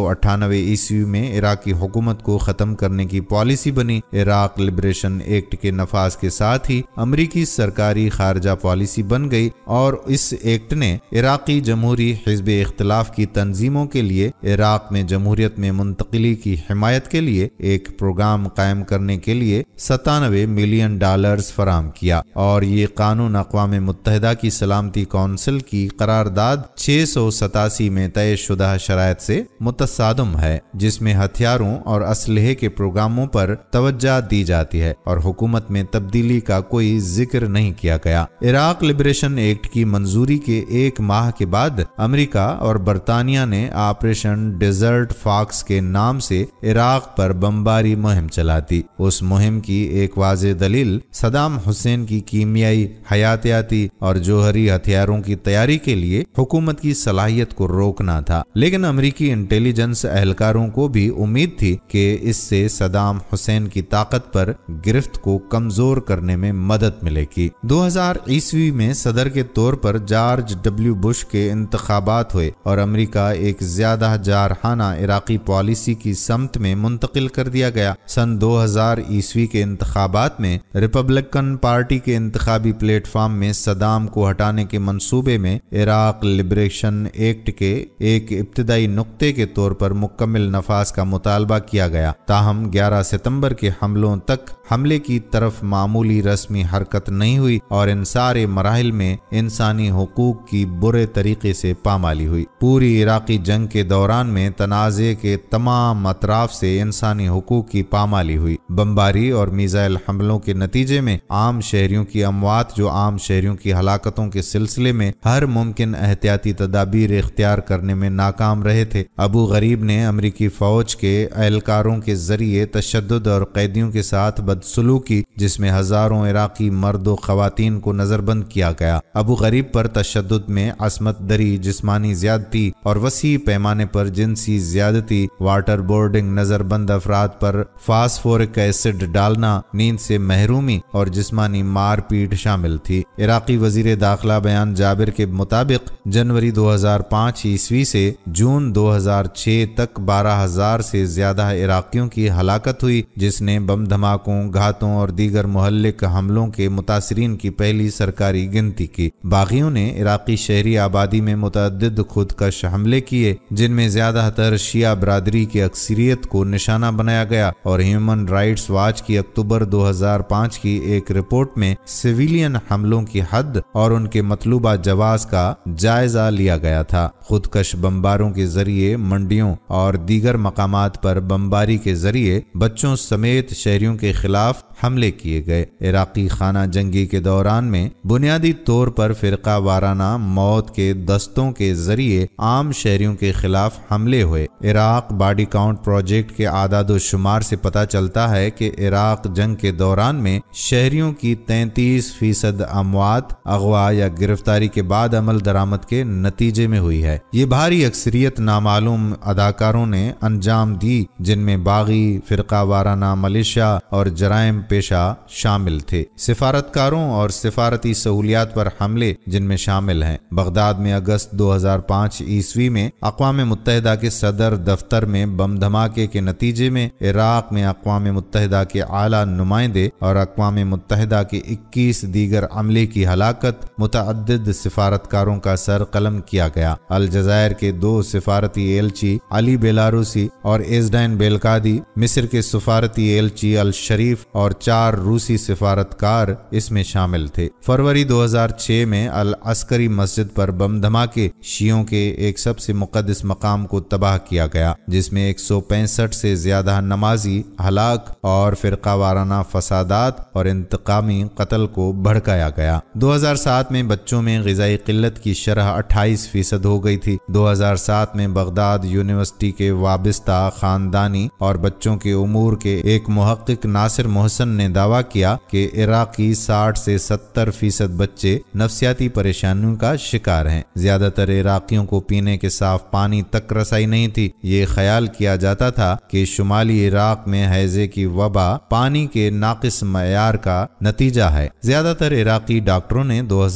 ईस्वी में इराकी हुकूमत को खत्म करने की पॉलिसी बनी इराक लिबरेशन एक्ट के के नफाज के साथ ही अमरीकी सरकारी खारजा पॉलिसी बन गई और इस एक्ट ने इराकी जमहूरी हिजब इख्तलाफ की तंजीमों के लिए इराक में जमहूरियत में मुंतकली की हिमायत के लिए एक प्रोग्राम कायम करने के लिए सतानवे मिलियन डॉलर फराम किया और ये कानून अकवा मुतहदा की सलामती कौंसिल की करारदाद छह सौ सतासी में तय शुदा शराय से मुतसादम है जिसमें हथियारों और असलहे के प्रोग्रामों पर तवज्जा दी जाती है और हुकूमत हुकूमत में तब्दीली का कोई जिक्र नहीं किया गया इराक लिबरेशन एक्ट की मंजूरी के एक माह के बाद अमेरिका और बरतानिया ने ऑपरेशन डेजर्ट फॉक्स के नाम से इराक पर बमबारी मुहिम चला दी उस मुहिम की एक वाज दलील सदाम हुसैन की कीमियाई हयातियाती और जोहरी हथियारों की तैयारी के लिए हुकूमत की सलाहियत को रोकना था लेकिन अमरीकी इंटेलिजेंस एहलकारों को भी उम्मीद थी कि इससे सदाम हुसैन की ताकत पर गिरफ्त को कमजोर करने में मदद मिलेगी 2000 ईस्वी में सदर के तौर पर जॉर्ज डब्ल्यू बुश के इंतबात हुए और अमेरिका एक ज्यादा जारहाना इराकी पॉलिसी की समत में मुंतकिल कर दिया गया सन 2000 ईस्वी के इंतबात में रिपब्लिकन पार्टी के इंतबी प्लेटफॉर्म में सदाम को हटाने के मंसूबे में इराक लिबरेशन एक्ट के एक इब्तदाई नुकते के तौर पर मुकम्मल नफाज का मुतालबा किया गया ताहम 11 सितंबर के हमलों तक हमले की तरफ मामूली रस्मी हरकत नहीं हुई और इन सारे मराहल में इंसानी हकूक की बुरे तरीके से पामाली हुई पूरी इराकी जंग के दौरान में तनाज़े के तमाम अतराफ से इंसानी हकूक की पामाली हुई बम्बारी और मिज़ाइल हमलों के नतीजे में आम शहरियों की अमवात जो आम शहरियों की हलाकतों के सिलसिले में हर मुमकिन एहतियाती तदाबीर इख्तियार करने में नाकाम रहे थे अबू गरीब ने अमरीकी फ़ौज के एहलकारों के जरिए तशद और कैदियों के साथ बदसलूकी जिसमें हजारों इराकी मर्द व खातन को नज़रबंद किया गया अबू गरीब पर तशद में असमत दरी जिसमानी ज्यादती और वसी पैमाने पर जिनसी ज्यादती वाटर बोर्डिंग नज़रबंद अफराद पर फास्फोरिक एसिड डालना नींद से महरूमी और जिसमानी मारपीट शामिल थी इराकी वजीर दाखिला बयान जाबिर के मुताबिक जनवरी दो हजार पाँच ईस्वी से जून दो हजार छह तक बारह हजार से ज्यादा इराकियों की हलाकत हुई जिसने बम धमाकों घातों और दीगर मोहल्लिक हमलों के मुतासरीन की पहली सरकारी गिनती की बागियों ने इराकी शहरी आबादी में मुतद खुदकश हमले किए जिनमें ज़्यादातर शिया बरदरी की अक्सरियत को निशाना बनाया गया और ह्यूमन राइट्स वाच की अक्टूबर 2005 की एक रिपोर्ट में सिविलियन हमलों की हद और उनके मतलूबा जवाब का जायजा लिया गया था खुदकश बम्बारों के जरिए मंडियों और दीगर मकाम पर बम्बारी के जरिए बच्चों समेत शहरियों के खिलाफ खिलाफ हमले किए गए इराकी खाना जंगी के दौरान में बुनियादी तौर पर फिरका वाराना मौत के दस्तों के जरिए आम शहरियों के खिलाफ हमले हुए इराक बॉडी काउंट प्रोजेक्ट के आदाद शुमार से पता चलता है कि इराक जंग के दौरान में शहरियों की तैतीस फीसद अमवात अगवा या गिरफ्तारी के बाद अमल दरामद के नतीजे में हुई है ये भारी अक्सरियत नामालूम अदाकारों ने अंजाम दी जिनमें बागी फिरका वाराना मलेशिया और जराइम पेशा शामिल थे सिफारतकारों और सिफारती सहूलियात पर हमले जिनमें शामिल हैं बगदाद में अगस्त 2005 ईस्वी में अकवा मुतहदा के सदर दफ्तर में बम धमाके के नतीजे में इराक में अकवा मुतहदा के आला नुमाइंदे और अकवा मुतहदा के इक्कीस दीगर अमले की हलाकत मुतद सिफारतकारों का सर कलम किया गया अलजायर के दो सिफारती एलची अली बेलारूसी और एजडाइन बेलकादी मिस्र के सफारती एलची अल शरीफ शरीफ और चार रूसी सिफारतकार इसमें शामिल थे फरवरी 2006 में अल अस्करी मस्जिद पर बम धमाके शियों के एक सबसे मुकदस मकाम को तबाह किया गया जिसमें 165 से ज्यादा नमाजी हलाक और फिर वाराना फसादात और इंतकामी कत्ल को भड़काया गया 2007 में बच्चों में गजाई किल्लत की शरह 28 फीसद हो गई थी 2007 में बगदाद यूनिवर्सिटी के वाबस्ता खानदानी और बच्चों के उमूर के एक महक्क नास नासिर मोहसन ने दावा किया कि इराकी 60 से 70 फीसद बच्चे नफसियाती परेशानियों का शिकार हैं ज्यादातर इराकियों को पीने के साफ पानी तक रसाई नहीं थी ये ख्याल किया जाता था कि शुमाली इराक में हैजे की वबा पानी के नाकिस मैार का नतीजा है ज्यादातर इराकी डॉक्टरों ने दो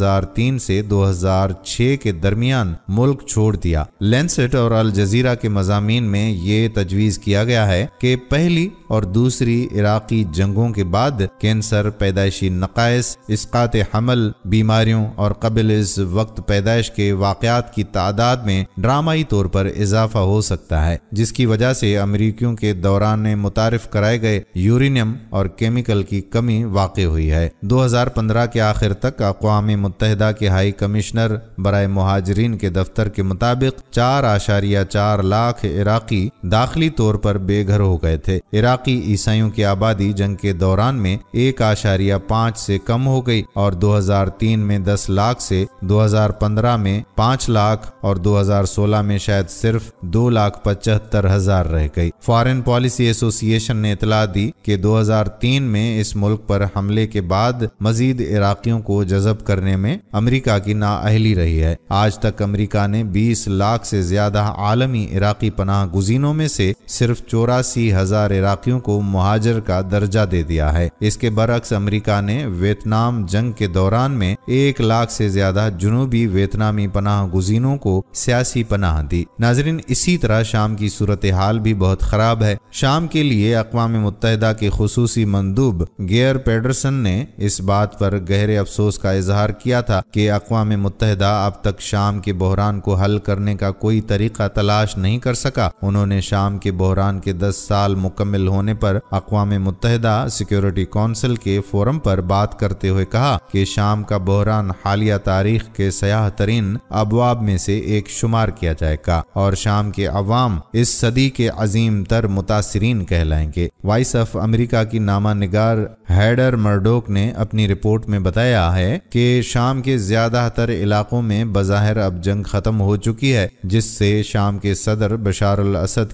से 2006 के दरमियान मुल्क छोड़ दिया लेंसेट और अल जजीरा के मजामी में ये तजवीज़ किया गया है कि पहली और दूसरी इराकी जंगों के बाद कैंसर पैदाइशी नकायस इसकात हमल बीमारियों और कबिल इस वक्त पैदाइश के वाकत की तादाद में ड्रामाई तौर पर इजाफा हो सकता है जिसकी वजह से अमरीकियों के दौरान मुतारफ कराए गए यूरिनियम और केमिकल की कमी वाक़ हुई है दो हजार पंद्रह के आखिर तक अकवा मुतहदा के हाई कमिश्नर बरए महाजरीन के दफ्तर के मुताबिक चार आशारिया चार लाख इराकी दाखिली तौर पर बेघर हो गए थे इराकी ईसाइयों की आबादी जंग के दौरान में एक आशारिया पाँच से कम हो गई और 2003 में 10 लाख से 2015 में 5 लाख और 2016 में शायद सिर्फ दो लाख पचहत्तर हजार रह गई फॉरेन पॉलिसी एसोसिएशन ने इतला दी कि 2003 में इस मुल्क पर हमले के बाद मजीद इराकियों को जजब करने में अमरीका की नाअहली रही है आज तक अमरीका ने 20 लाख से ज्यादा आलमी इराकी पनाह गुजीनों में से सिर्फ चौरासी हजार इराकियों को मुहाजर का दर्ज दर्जा दे दिया है इसके बरक्स अमेरिका ने वियतनाम जंग के दौरान में एक लाख से ज्यादा जुनूबी वियतनामी पनाह गुजीनों को सियासी पनाह दी नाजरीन इसी तरह शाम की सूरत हाल भी बहुत खराब है शाम के लिए अकवा मुतहदा के खसूसी मंदूब गेयर पेडरसन ने इस बात पर गहरे अफसोस का इजहार किया था कि अकवा मुतहदा अब तक शाम के बहरान को हल करने का कोई तरीका तलाश नहीं कर सका उन्होंने शाम के बहरान के दस साल मुकम्मल होने पर अकवा मुतहदा मुतहदा सिक्योरिटी कौंसिल के फोरम पर बात करते हुए कहा कि शाम का बहरान हालिया तारीख के सयाह तरीन अबवाब में से एक शुमार किया जाएगा और शाम के अवाम इस सदी के अजीम तर मुतासरीन कहलाएंगे वाइस ऑफ अमेरिका की नामा निगार हैडर मर्डोक ने अपनी रिपोर्ट में बताया है कि शाम के ज्यादातर इलाकों में बाहर अब जंग खत्म हो चुकी है जिससे शाम के सदर बशार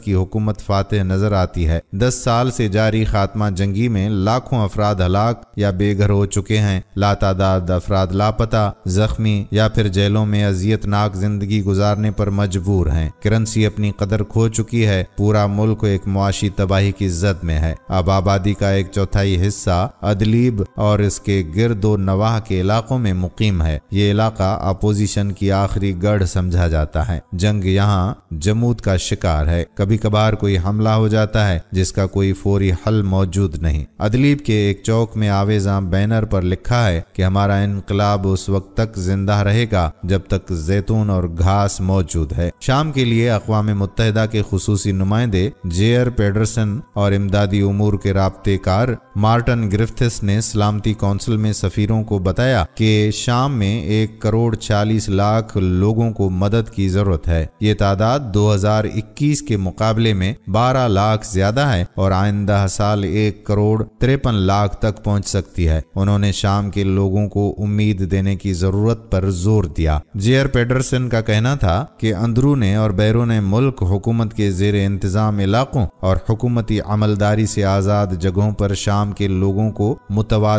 की हुकूमत फातह नजर आती है दस साल से जारी खात्मा जंगी जंगी में लाखों अफराद हलाक या बेघर हो चुके हैं लातादाद अफराद लापता जख्मी या फिर जेलों में अजियतनाक जिंदगी गुजारने पर मजबूर हैं करेंसी अपनी कदर खो चुकी है पूरा मुल्क एक मुआशी तबाही की जद में है अब आबादी का एक चौथाई हिस्सा अदलीब और इसके गिरदो नवाह के इलाकों में मुकीम है ये इलाका अपोजिशन की आखिरी गढ़ समझा जाता है जंग यहाँ जमूत का शिकार है कभी कभार कोई हमला हो जाता है जिसका कोई फौरी हल मौजूद नहीं नहीं अदलीब के एक चौक में आवेजा बैनर पर लिखा है कि हमारा इनकलाब उस वक्त तक जिंदा रहेगा जब तक जैतून और घास मौजूद है शाम के लिए अकवा मुतहदा के खसूसी नुमाइंदे जेयर पेडरसन और इमदादी उमूर के रबते कार मार्टन ग्रिफ्थिस ने सलामती कौंसिल में सफीरों को बताया कि शाम में एक करोड़ चालीस लाख लोगों को मदद की जरूरत है ये तादाद 2021 के मुकाबले में 12 लाख ज्यादा है और आइंदा साल एक करोड़ करोड़ तिरपन लाख तक पहुंच सकती है उन्होंने शाम के लोगों को उम्मीद देने की जरूरत पर जोर दिया जेयर पेडरसन का कहना था कि अंदरूने और बैरून मुल्क हुकूमत के जेर इंतजाम इलाकों और हुकूमती अमलदारी से आज़ाद जगहों पर शाम के लोगों को मुतवा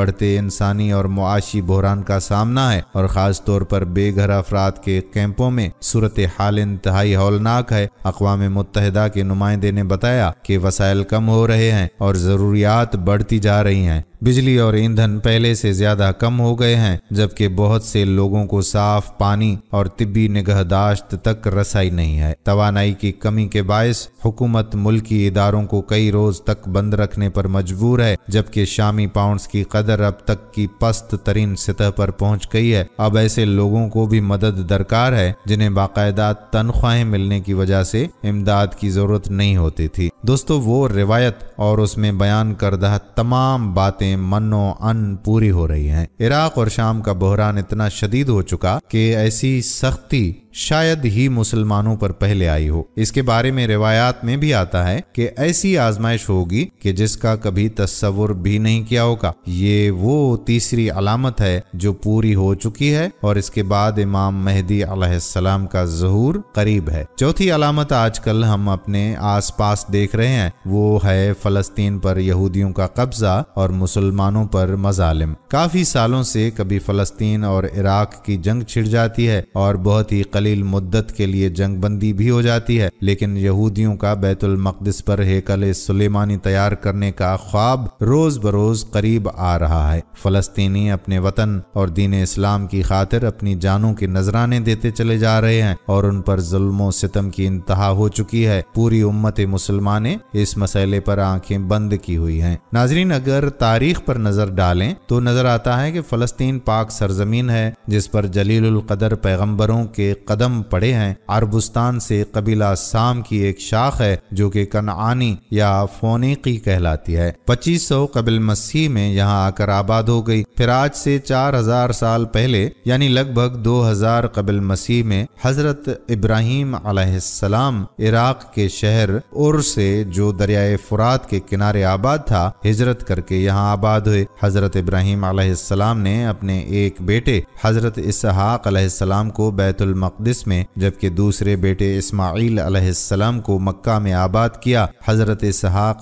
बढ़ते इंसानी और मुआशी बहरान का सामना है और ख़ास तौर पर बेघर अफराद के कैंपों में सूरत हाल इंतहाई हौलनाक है अकवा मुतहदा के नुमाइंदे ने बताया कि वसायल कम हो रहे हैं और ज़रूरियात बढ़ती जा रही हैं बिजली और ईंधन पहले से ज्यादा कम हो गए हैं जबकि बहुत से लोगों को साफ पानी और तिब्बी निगहदाश्त तक रसाई नहीं है तोानाई की कमी के बायस हुकूमत मुल्की इदारों को कई रोज तक बंद रखने पर मजबूर है जबकि शामी पाउंड्स की कदर अब तक की पस्त तरीन सतह पर पहुंच गई है अब ऐसे लोगों को भी मदद दरकार है जिन्हें बाकायदा तनख्वाहें मिलने की वजह से इमदाद की जरूरत नहीं होती थी दोस्तों वो रिवायत और उसमें बयान करदा तमाम बातें आफतें मनो अन पूरी हो रही हैं इराक और शाम का बहरान इतना शदीद हो चुका कि ऐसी सख्ती शायद ही मुसलमानों पर पहले आई हो इसके बारे में रिवायात में भी आता है कि ऐसी आजमाइश होगी कि जिसका कभी तस्वुर भी नहीं किया होगा ये वो तीसरी अलामत है जो पूरी हो चुकी है और इसके बाद इमाम मेहदी अलैहिस्सलाम का जहूर करीब है चौथी अलामत आजकल हम अपने आसपास देख रहे हैं वो है फलस्तीन पर यहूदियों का कब्जा और मुसलमानों पर मजालिम काफी सालों से कभी फलस्तीन और इराक की जंग छिड़ जाती है और बहुत ही कलील मुद्दत के लिए जंगबंदी भी हो जाती है लेकिन यहूदियों का बैतुल मकदस पर हेकल सुलेमानी तैयार करने का ख्वाब रोज बरोज करीब आ रहा है फलस्तीनी अपने वतन और दीन इस्लाम की खातिर अपनी जानों के नजराने देते चले जा रहे हैं और उन पर जुल्मो सितम की इंतहा हो चुकी है पूरी उम्मत मुसलमान इस मसले पर आंखें बंद की हुई हैं नाजरीन अगर तारीख पर नजर डालें तो नजर आता है कि फलस्तीन पाक सरजमीन है जिस पर जलील कदर पैगम्बरों के कदम पड़े हैं अरबुस्तान से कबीला साम की एक शाख है जो कि कनआनी या फोनेकी कहलाती है 2500 कबिल मसीह में यहाँ आकर आबाद हो गई फिर आज से 4000 साल पहले यानी लगभग 2000 कबिल मसीह में हजरत इब्राहिम अलैहिस्सलाम इराक के शहर उर से जो दरियाए फुरात के किनारे आबाद था हिजरत करके यहाँ आबाद हुए हजरत इब्राहिम अलैहिस्सलाम ने अपने एक बेटे हजरत इसहाक अलैहिस्सलाम को बैतुल मुकदस में जबकि दूसरे बेटे इस्माईल को मक्का में आबाद किया हज़रत इसहाक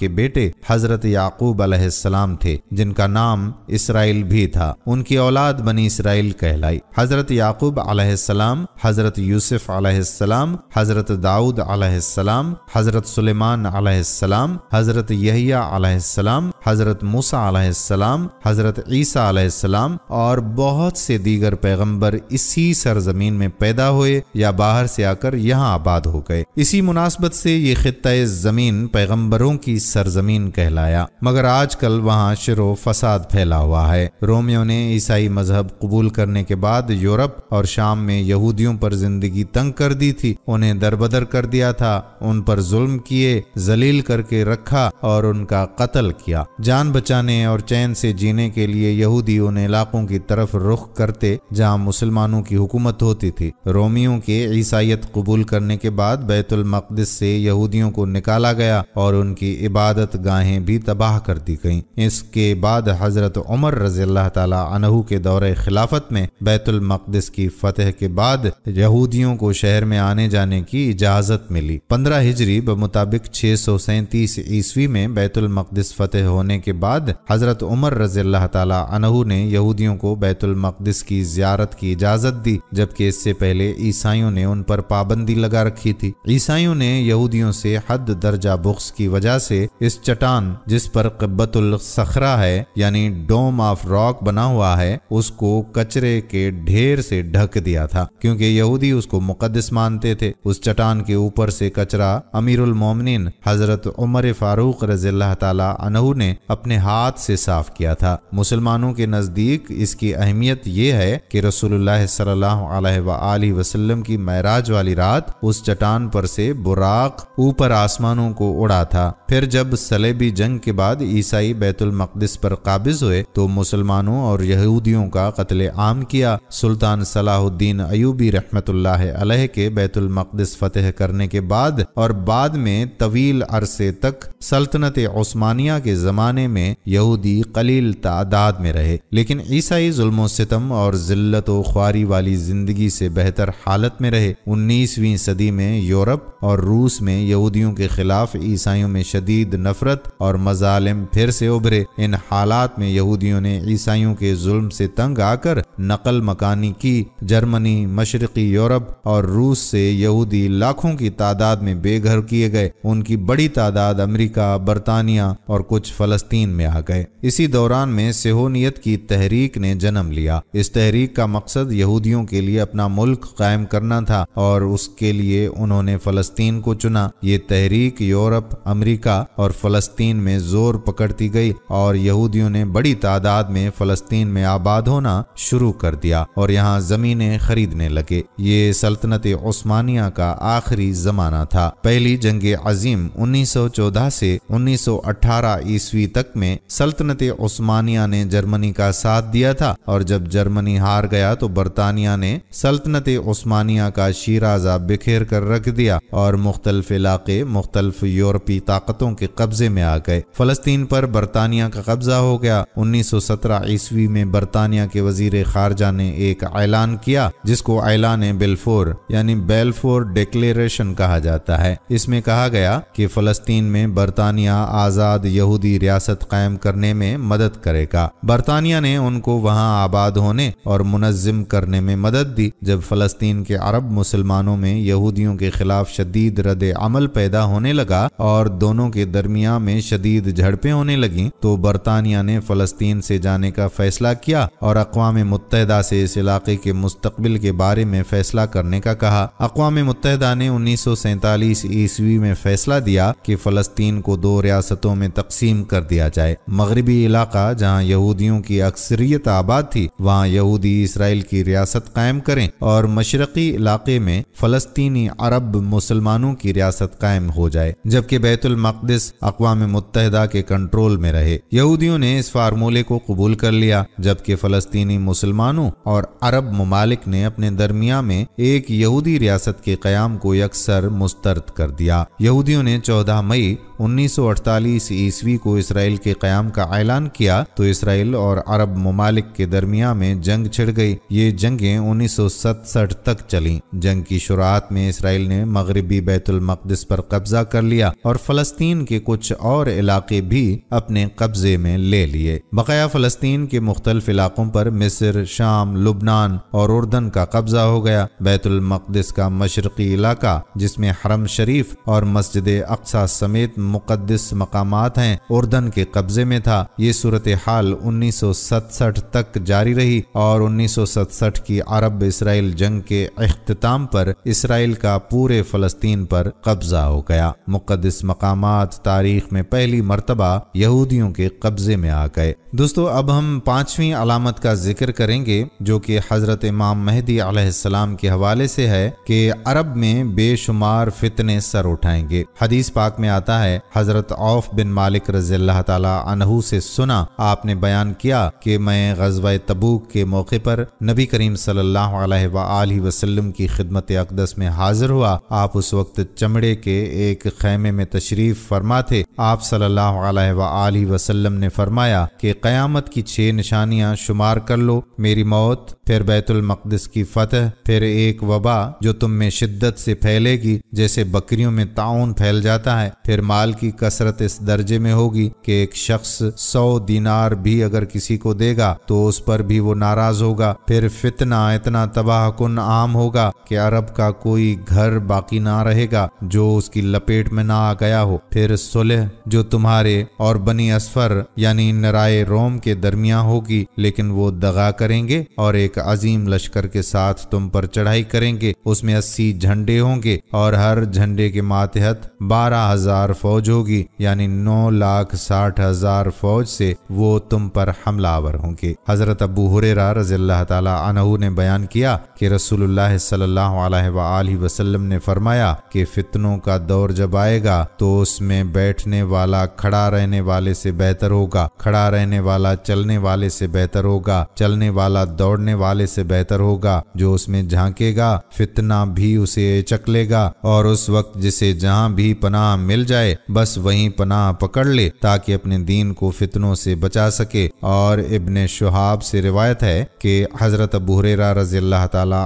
के बेटे हज़रत याकूब अलैहिस्सलाम थे जिनका नाम इसराइल भी था उनकी औलाद बनी इसराइल कहलाई हज़रत याकूब अलैहिस्सलाम हज़रत यूसुफ अलैहिस्सलाम हज़रत दाऊद अलैहिस्सलाम हज़रत सुलेमान अलैहिस्सलाम हज़रत यहिया अलैहिस्सलाम हज़रत मूसा अलैहिस्सलाम हज़रत ईसा अलैहिस्सलाम और बहुत से दीगर पैगम्बर इसी सरजमी ज़मीन में पैदा हुए या बाहर से आकर यहाँ आबाद हो गए इसी मुनासबत से ये खत्ता ज़मीन पैगम्बरों की सरजमीन कहलाया मगर आजकल वहाँ शुरो फसाद फैला हुआ है रोमियो ने ईसाई मजहब कबूल करने के बाद यूरोप और शाम में यहूदियों पर जिंदगी तंग कर दी थी उन्हें दरबदर कर दिया था उन पर जुल्म किए जलील करके रखा और उनका कत्ल किया जान बचाने और चैन से जीने के लिए यहूदी उन इलाकों की तरफ रुख करते जहाँ मुसलमानों की हुकूमत हो होती थी रोमियों के ईसाइत कबूल करने के बाद बैतुलमकदस से यहूदियों को निकाला गया और उनकी इबादत गाहें भी तबाह कर दी गईं इसके बाद हजरत उमर रजी अल्लाह तहु के दौर खिलाफत में बैतुलमकदस की फतेह के बाद यहूदियों को शहर में आने जाने की इजाज़त मिली पंद्रह हिजरी मुताबिक छह सौ सैंतीस ईस्वी में बैतुलमकदस फतेह होने के बाद हजरत उमर रजी अल्लाह तहु ने यहूदियों को बैतुलमकदस की जियारत की इजाज़त दी जबकि कि इससे पहले ईसाइयों ने उन पर पाबंदी लगा रखी थी ईसाइयों ने यहूदियों से हद दर्जा बुक्स की वजह से इस चट्टान जिस पर कब्बतुल सखरा है यानी डोम ऑफ रॉक बना हुआ है उसको कचरे के ढेर से ढक दिया था क्योंकि यहूदी उसको मुकदस मानते थे उस चट्टान के ऊपर से कचरा अमीरुल मोमिन हजरत उमर फारूक रजील्ला तहू ने अपने हाथ से साफ किया था मुसलमानों के नजदीक इसकी अहमियत यह है कि रसूलुल्लाह सल्लल्लाहु अलैहि अलैहि वसल्लम की महराज वाली रात उस चट्टान पर से बुराक ऊपर आसमानों को उड़ा था फिर जब सलेबी जंग के बाद ईसाई बैतुल मकदस पर काबिज हुए तो मुसलमानों और यहूदियों का कत्ल आम किया सुल्तान सलाहुद्दीन अयूबी रहमत अलह के बैतुल मकदस फतेह करने के बाद और बाद में तवील अरसे तक सल्तनत ओस्मानिया के ज़माने में यहूदी कलील तादाद में रहे लेकिन ईसाई जुल्म सितम और जिल्लत व ख्वारी वाली जिंदगी से बेहतर हालत में रहे उन्नीसवीं सदी में यूरोप और रूस में यहूदियों के खिलाफ ईसाइयों में शदीद नफरत और मजालिम फिर से उभरे इन हालात में यहूदियों ने ईसाइयों के जुल्म से तंग आकर नकल मकानी की जर्मनी मशरकी यूरोप और रूस से यहूदी लाखों की तादाद में बेघर किए गए उनकी बड़ी तादाद अमरीका बरतानिया और कुछ फलस्तीन में आ गए इसी दौरान में सेहोनियत की तहरीक ने जन्म लिया इस तहरीक का मकसद यहूदियों के लिए अपना मुल्क कायम करना था और उसके लिए उन्होंने फलस्त फलस्तीन को चुना ये तहरीक यूरोप अमेरिका और फलस्तीन में जोर पकड़ती गई और यहूदियों ने बड़ी तादाद में फलस्तीन में आबाद होना शुरू कर दिया और यहाँ जमीने खरीदने लगे ये सल्तनत ओस्मानिया का आखिरी जमाना था पहली जंग अजीम 1914 से 1918 ईस्वी तक में सल्तनत ओस्मानिया ने जर्मनी का साथ दिया था और जब जर्मनी हार गया तो बरतानिया ने सल्तनत ओस्मानिया का शीराजा बिखेर कर रख दिया और मुख्तलफ इलाके मुख्तलफ यूरोपी ताकतों के कब्जे में आ गए फलस्तीन पर बरतानिया का कब्जा हो गया उन्नीस सौ सत्रह ईस्वी में बरतानिया के वजीर खारजा ने एक ऐलान किया जिसको ऐलान बेलफोर यानी बेलफोर डिक्लेरेशन कहा जाता है इसमें कहा गया कि फलस्तीन में बरतानिया आज़ाद यहूदी रियासत कायम करने में मदद करेगा बरतानिया ने उनको वहाँ आबाद होने और मुनजम करने में मदद दी जब फलस्तीन के अरब मुसलमानों में यहूदियों के खिलाफ शद शदीद रद अमल पैदा होने लगा और दोनों के दरमिया में शदीद झड़पें होने लगी तो बरतानिया ने फलस्तीन से जाने का फैसला किया और अकवा मुतहदा से इस इलाके के मुस्तबिल के बारे में फैसला करने का कहा अकवा मुतहदा ने उन्नीस सौ सैतालीस ईस्वी में फैसला दिया कि फलस्तीन को दो रियासतों में तकसीम कर दिया जाए मगरबी इलाका जहाँ यहूदियों की अक्सरियत आबाद थी वहाँ यहूदी इसराइल की रियासत कायम करें और मशरकी इलाके में फलस्तीनी अरब मुसलमान मुसलमानों की रियासत कायम हो जाए जबकि बैतुलमकदस मकदस अकवा मुतहदा के कंट्रोल में रहे यहूदियों ने इस फार्मूले को कबूल कर लिया जबकि फलस्तीनी मुसलमानों और अरब ममालिक ने अपने दरमिया में एक यहूदी रियासत के क्याम को अक्सर मुस्तरद कर दिया यहूदियों ने चौदह मई 1948 ईस्वी को इसराइल के क्याम का ऐलान किया तो इसराइल और अरब ममालिक के दरमिया में जंग छिड़ गई ये जंगें 1967 तक चली जंग की शुरुआत में इसराइल ने मगरब मगरबी बैतुलमकदस पर कब्जा कर लिया और फलस्तीन के कुछ और इलाके भी अपने कब्जे में ले लिए बकाया फलस्तीन के मुख्तलिफ इलाकों पर मिस्र शाम लुबनान और उर्दन का कब्जा हो गया बैतुलमकदस का मशरकी इलाका जिसमे हरम शरीफ और मस्जिद अक्सा समेत मुकदस मकाम हैं उर्दन के कब्जे में था ये सूरत हाल उन्नीस सौ सतसठ तक जारी रही और उन्नीस सौ सतसठ की अरब इसराइल जंग के अख्ताम पर इसराइल का पूरे फलस्तीन फ़लस्तीन पर कब्जा हो गया मुकदस मकाम तारीख में पहली मरतबा यहूदियों के कब्जे में आ गए दोस्तों अब हम पांचवी अलामत का जिक्र करेंगे जो कि हज़रत इमाम महदी आसमाम के हवाले से है कि अरब में बेशुमार फितने सर उठाएंगे हदीस पाक में आता है हज़रत औफ बिन मालिक रजील्ला तहू से सुना आपने बयान किया कि मैं गजब तबूक के मौके पर नबी करीम सल्लल्लाहु अलैहि वसल्लम की खिदमत अकदस में हाजिर हुआ आप उस वक्त चमड़े के एक खैमे में तशरीफ फरमा थे आप सल्लल्लाहु वसल्लम ने फरमाया कि क़यामत की छह निशानियां शुमार कर लो मेरी मौत फिर बैतुलमक़दस की फतह फिर एक वबा जो तुम में शिद्दत से फैलेगी जैसे बकरियों में ताउन फैल जाता है फिर माल की कसरत इस दर्जे में होगी कि एक शख्स सौ दिनार भी अगर किसी को देगा तो उस पर भी वो नाराज होगा फिर फितना इतना तबाहकुन आम होगा कि अरब का कोई घर बाकी ना ना रहेगा जो उसकी लपेट में ना आ गया हो फिर सुलह जो तुम्हारे और बनी असफर यानी नराय रोम के दरमिया होगी लेकिन वो दगा करेंगे और एक अजीम लश्कर के साथ तुम पर चढ़ाई करेंगे उसमें अस्सी झंडे होंगे और हर झंडे के मातहत बारह हजार फौज होगी यानी नौ लाख साठ हजार फौज से वो तुम पर हमलावर होंगे हजरत अबू हुरेरा रजी तला ने बयान किया कि रसूल सल्लल्लाहु वसल्लम ने फरमाया फरमाया कि फितनों का दौर जब आएगा तो उसमें बैठने वाला खड़ा रहने वाले से बेहतर होगा खड़ा रहने वाला चलने वाले से बेहतर होगा चलने वाला दौड़ने वाले से बेहतर होगा जो उसमें झांकेगा फितना भी उसे लेगा और उस वक्त जिसे जहाँ भी पनाह मिल जाए बस वही पनाह पकड़ ले ताकि अपने दीन को फितनों से बचा सके और इबन शहाब से रिवायत है कि हजरत अबू हुरेरा रजी अल्लाह तला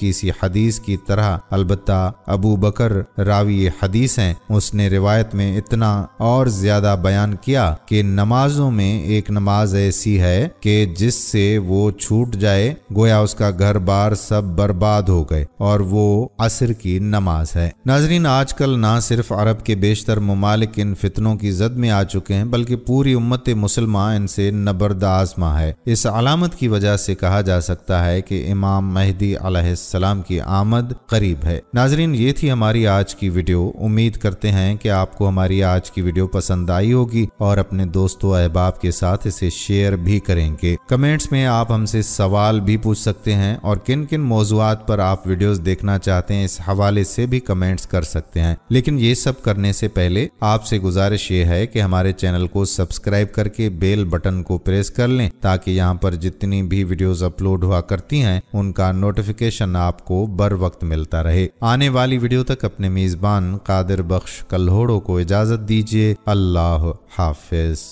की इसी हदीस की तरह अलबत्ता अबू बकर रावी हदीस हैं उसने रिवायत में इतना और ज्यादा बयान किया कि नमाजों में एक नमाज ऐसी है कि जिससे वो छूट जाए गोया उसका घर बार सब बर्बाद हो गए और वो असर की नमाज है नाजरीन आजकल ना सिर्फ अरब के बेशतर ममालिक इन फितनों की जद में आ चुके हैं बल्कि पूरी उम्मत मुसलमान इनसे नबर्द आजमा है इस अलामत की वजह से कहा जा सकता है कि इमाम महदी सलाम की आमद करीब है नाजरीन ये थी हमारी आज की वीडियो उम्मीद करते हैं कि आपको हमारी आज की वीडियो पसंद आई होगी और अपने दोस्तों अहबाब के साथ इसे शेयर भी करेंगे कमेंट्स में आप हमसे सवाल भी पूछ सकते हैं और किन किन मौजूद पर आप वीडियोस देखना चाहते हैं इस हवाले से भी कमेंट्स कर सकते हैं लेकिन ये सब करने से पहले आपसे गुजारिश ये है कि हमारे चैनल को सब्सक्राइब करके बेल बटन को प्रेस कर लें ताकि यहाँ पर जितनी भी वीडियोस अपलोड हुआ करती हैं उनका नोटिफिकेशन आपको बर वक्त मिलता रहे आने वाली वीडियो वीडियो तक अपने मेज़बान कादिर बख्श कल्होड़ो को इजाज़त दीजिए अल्लाह हाफिज़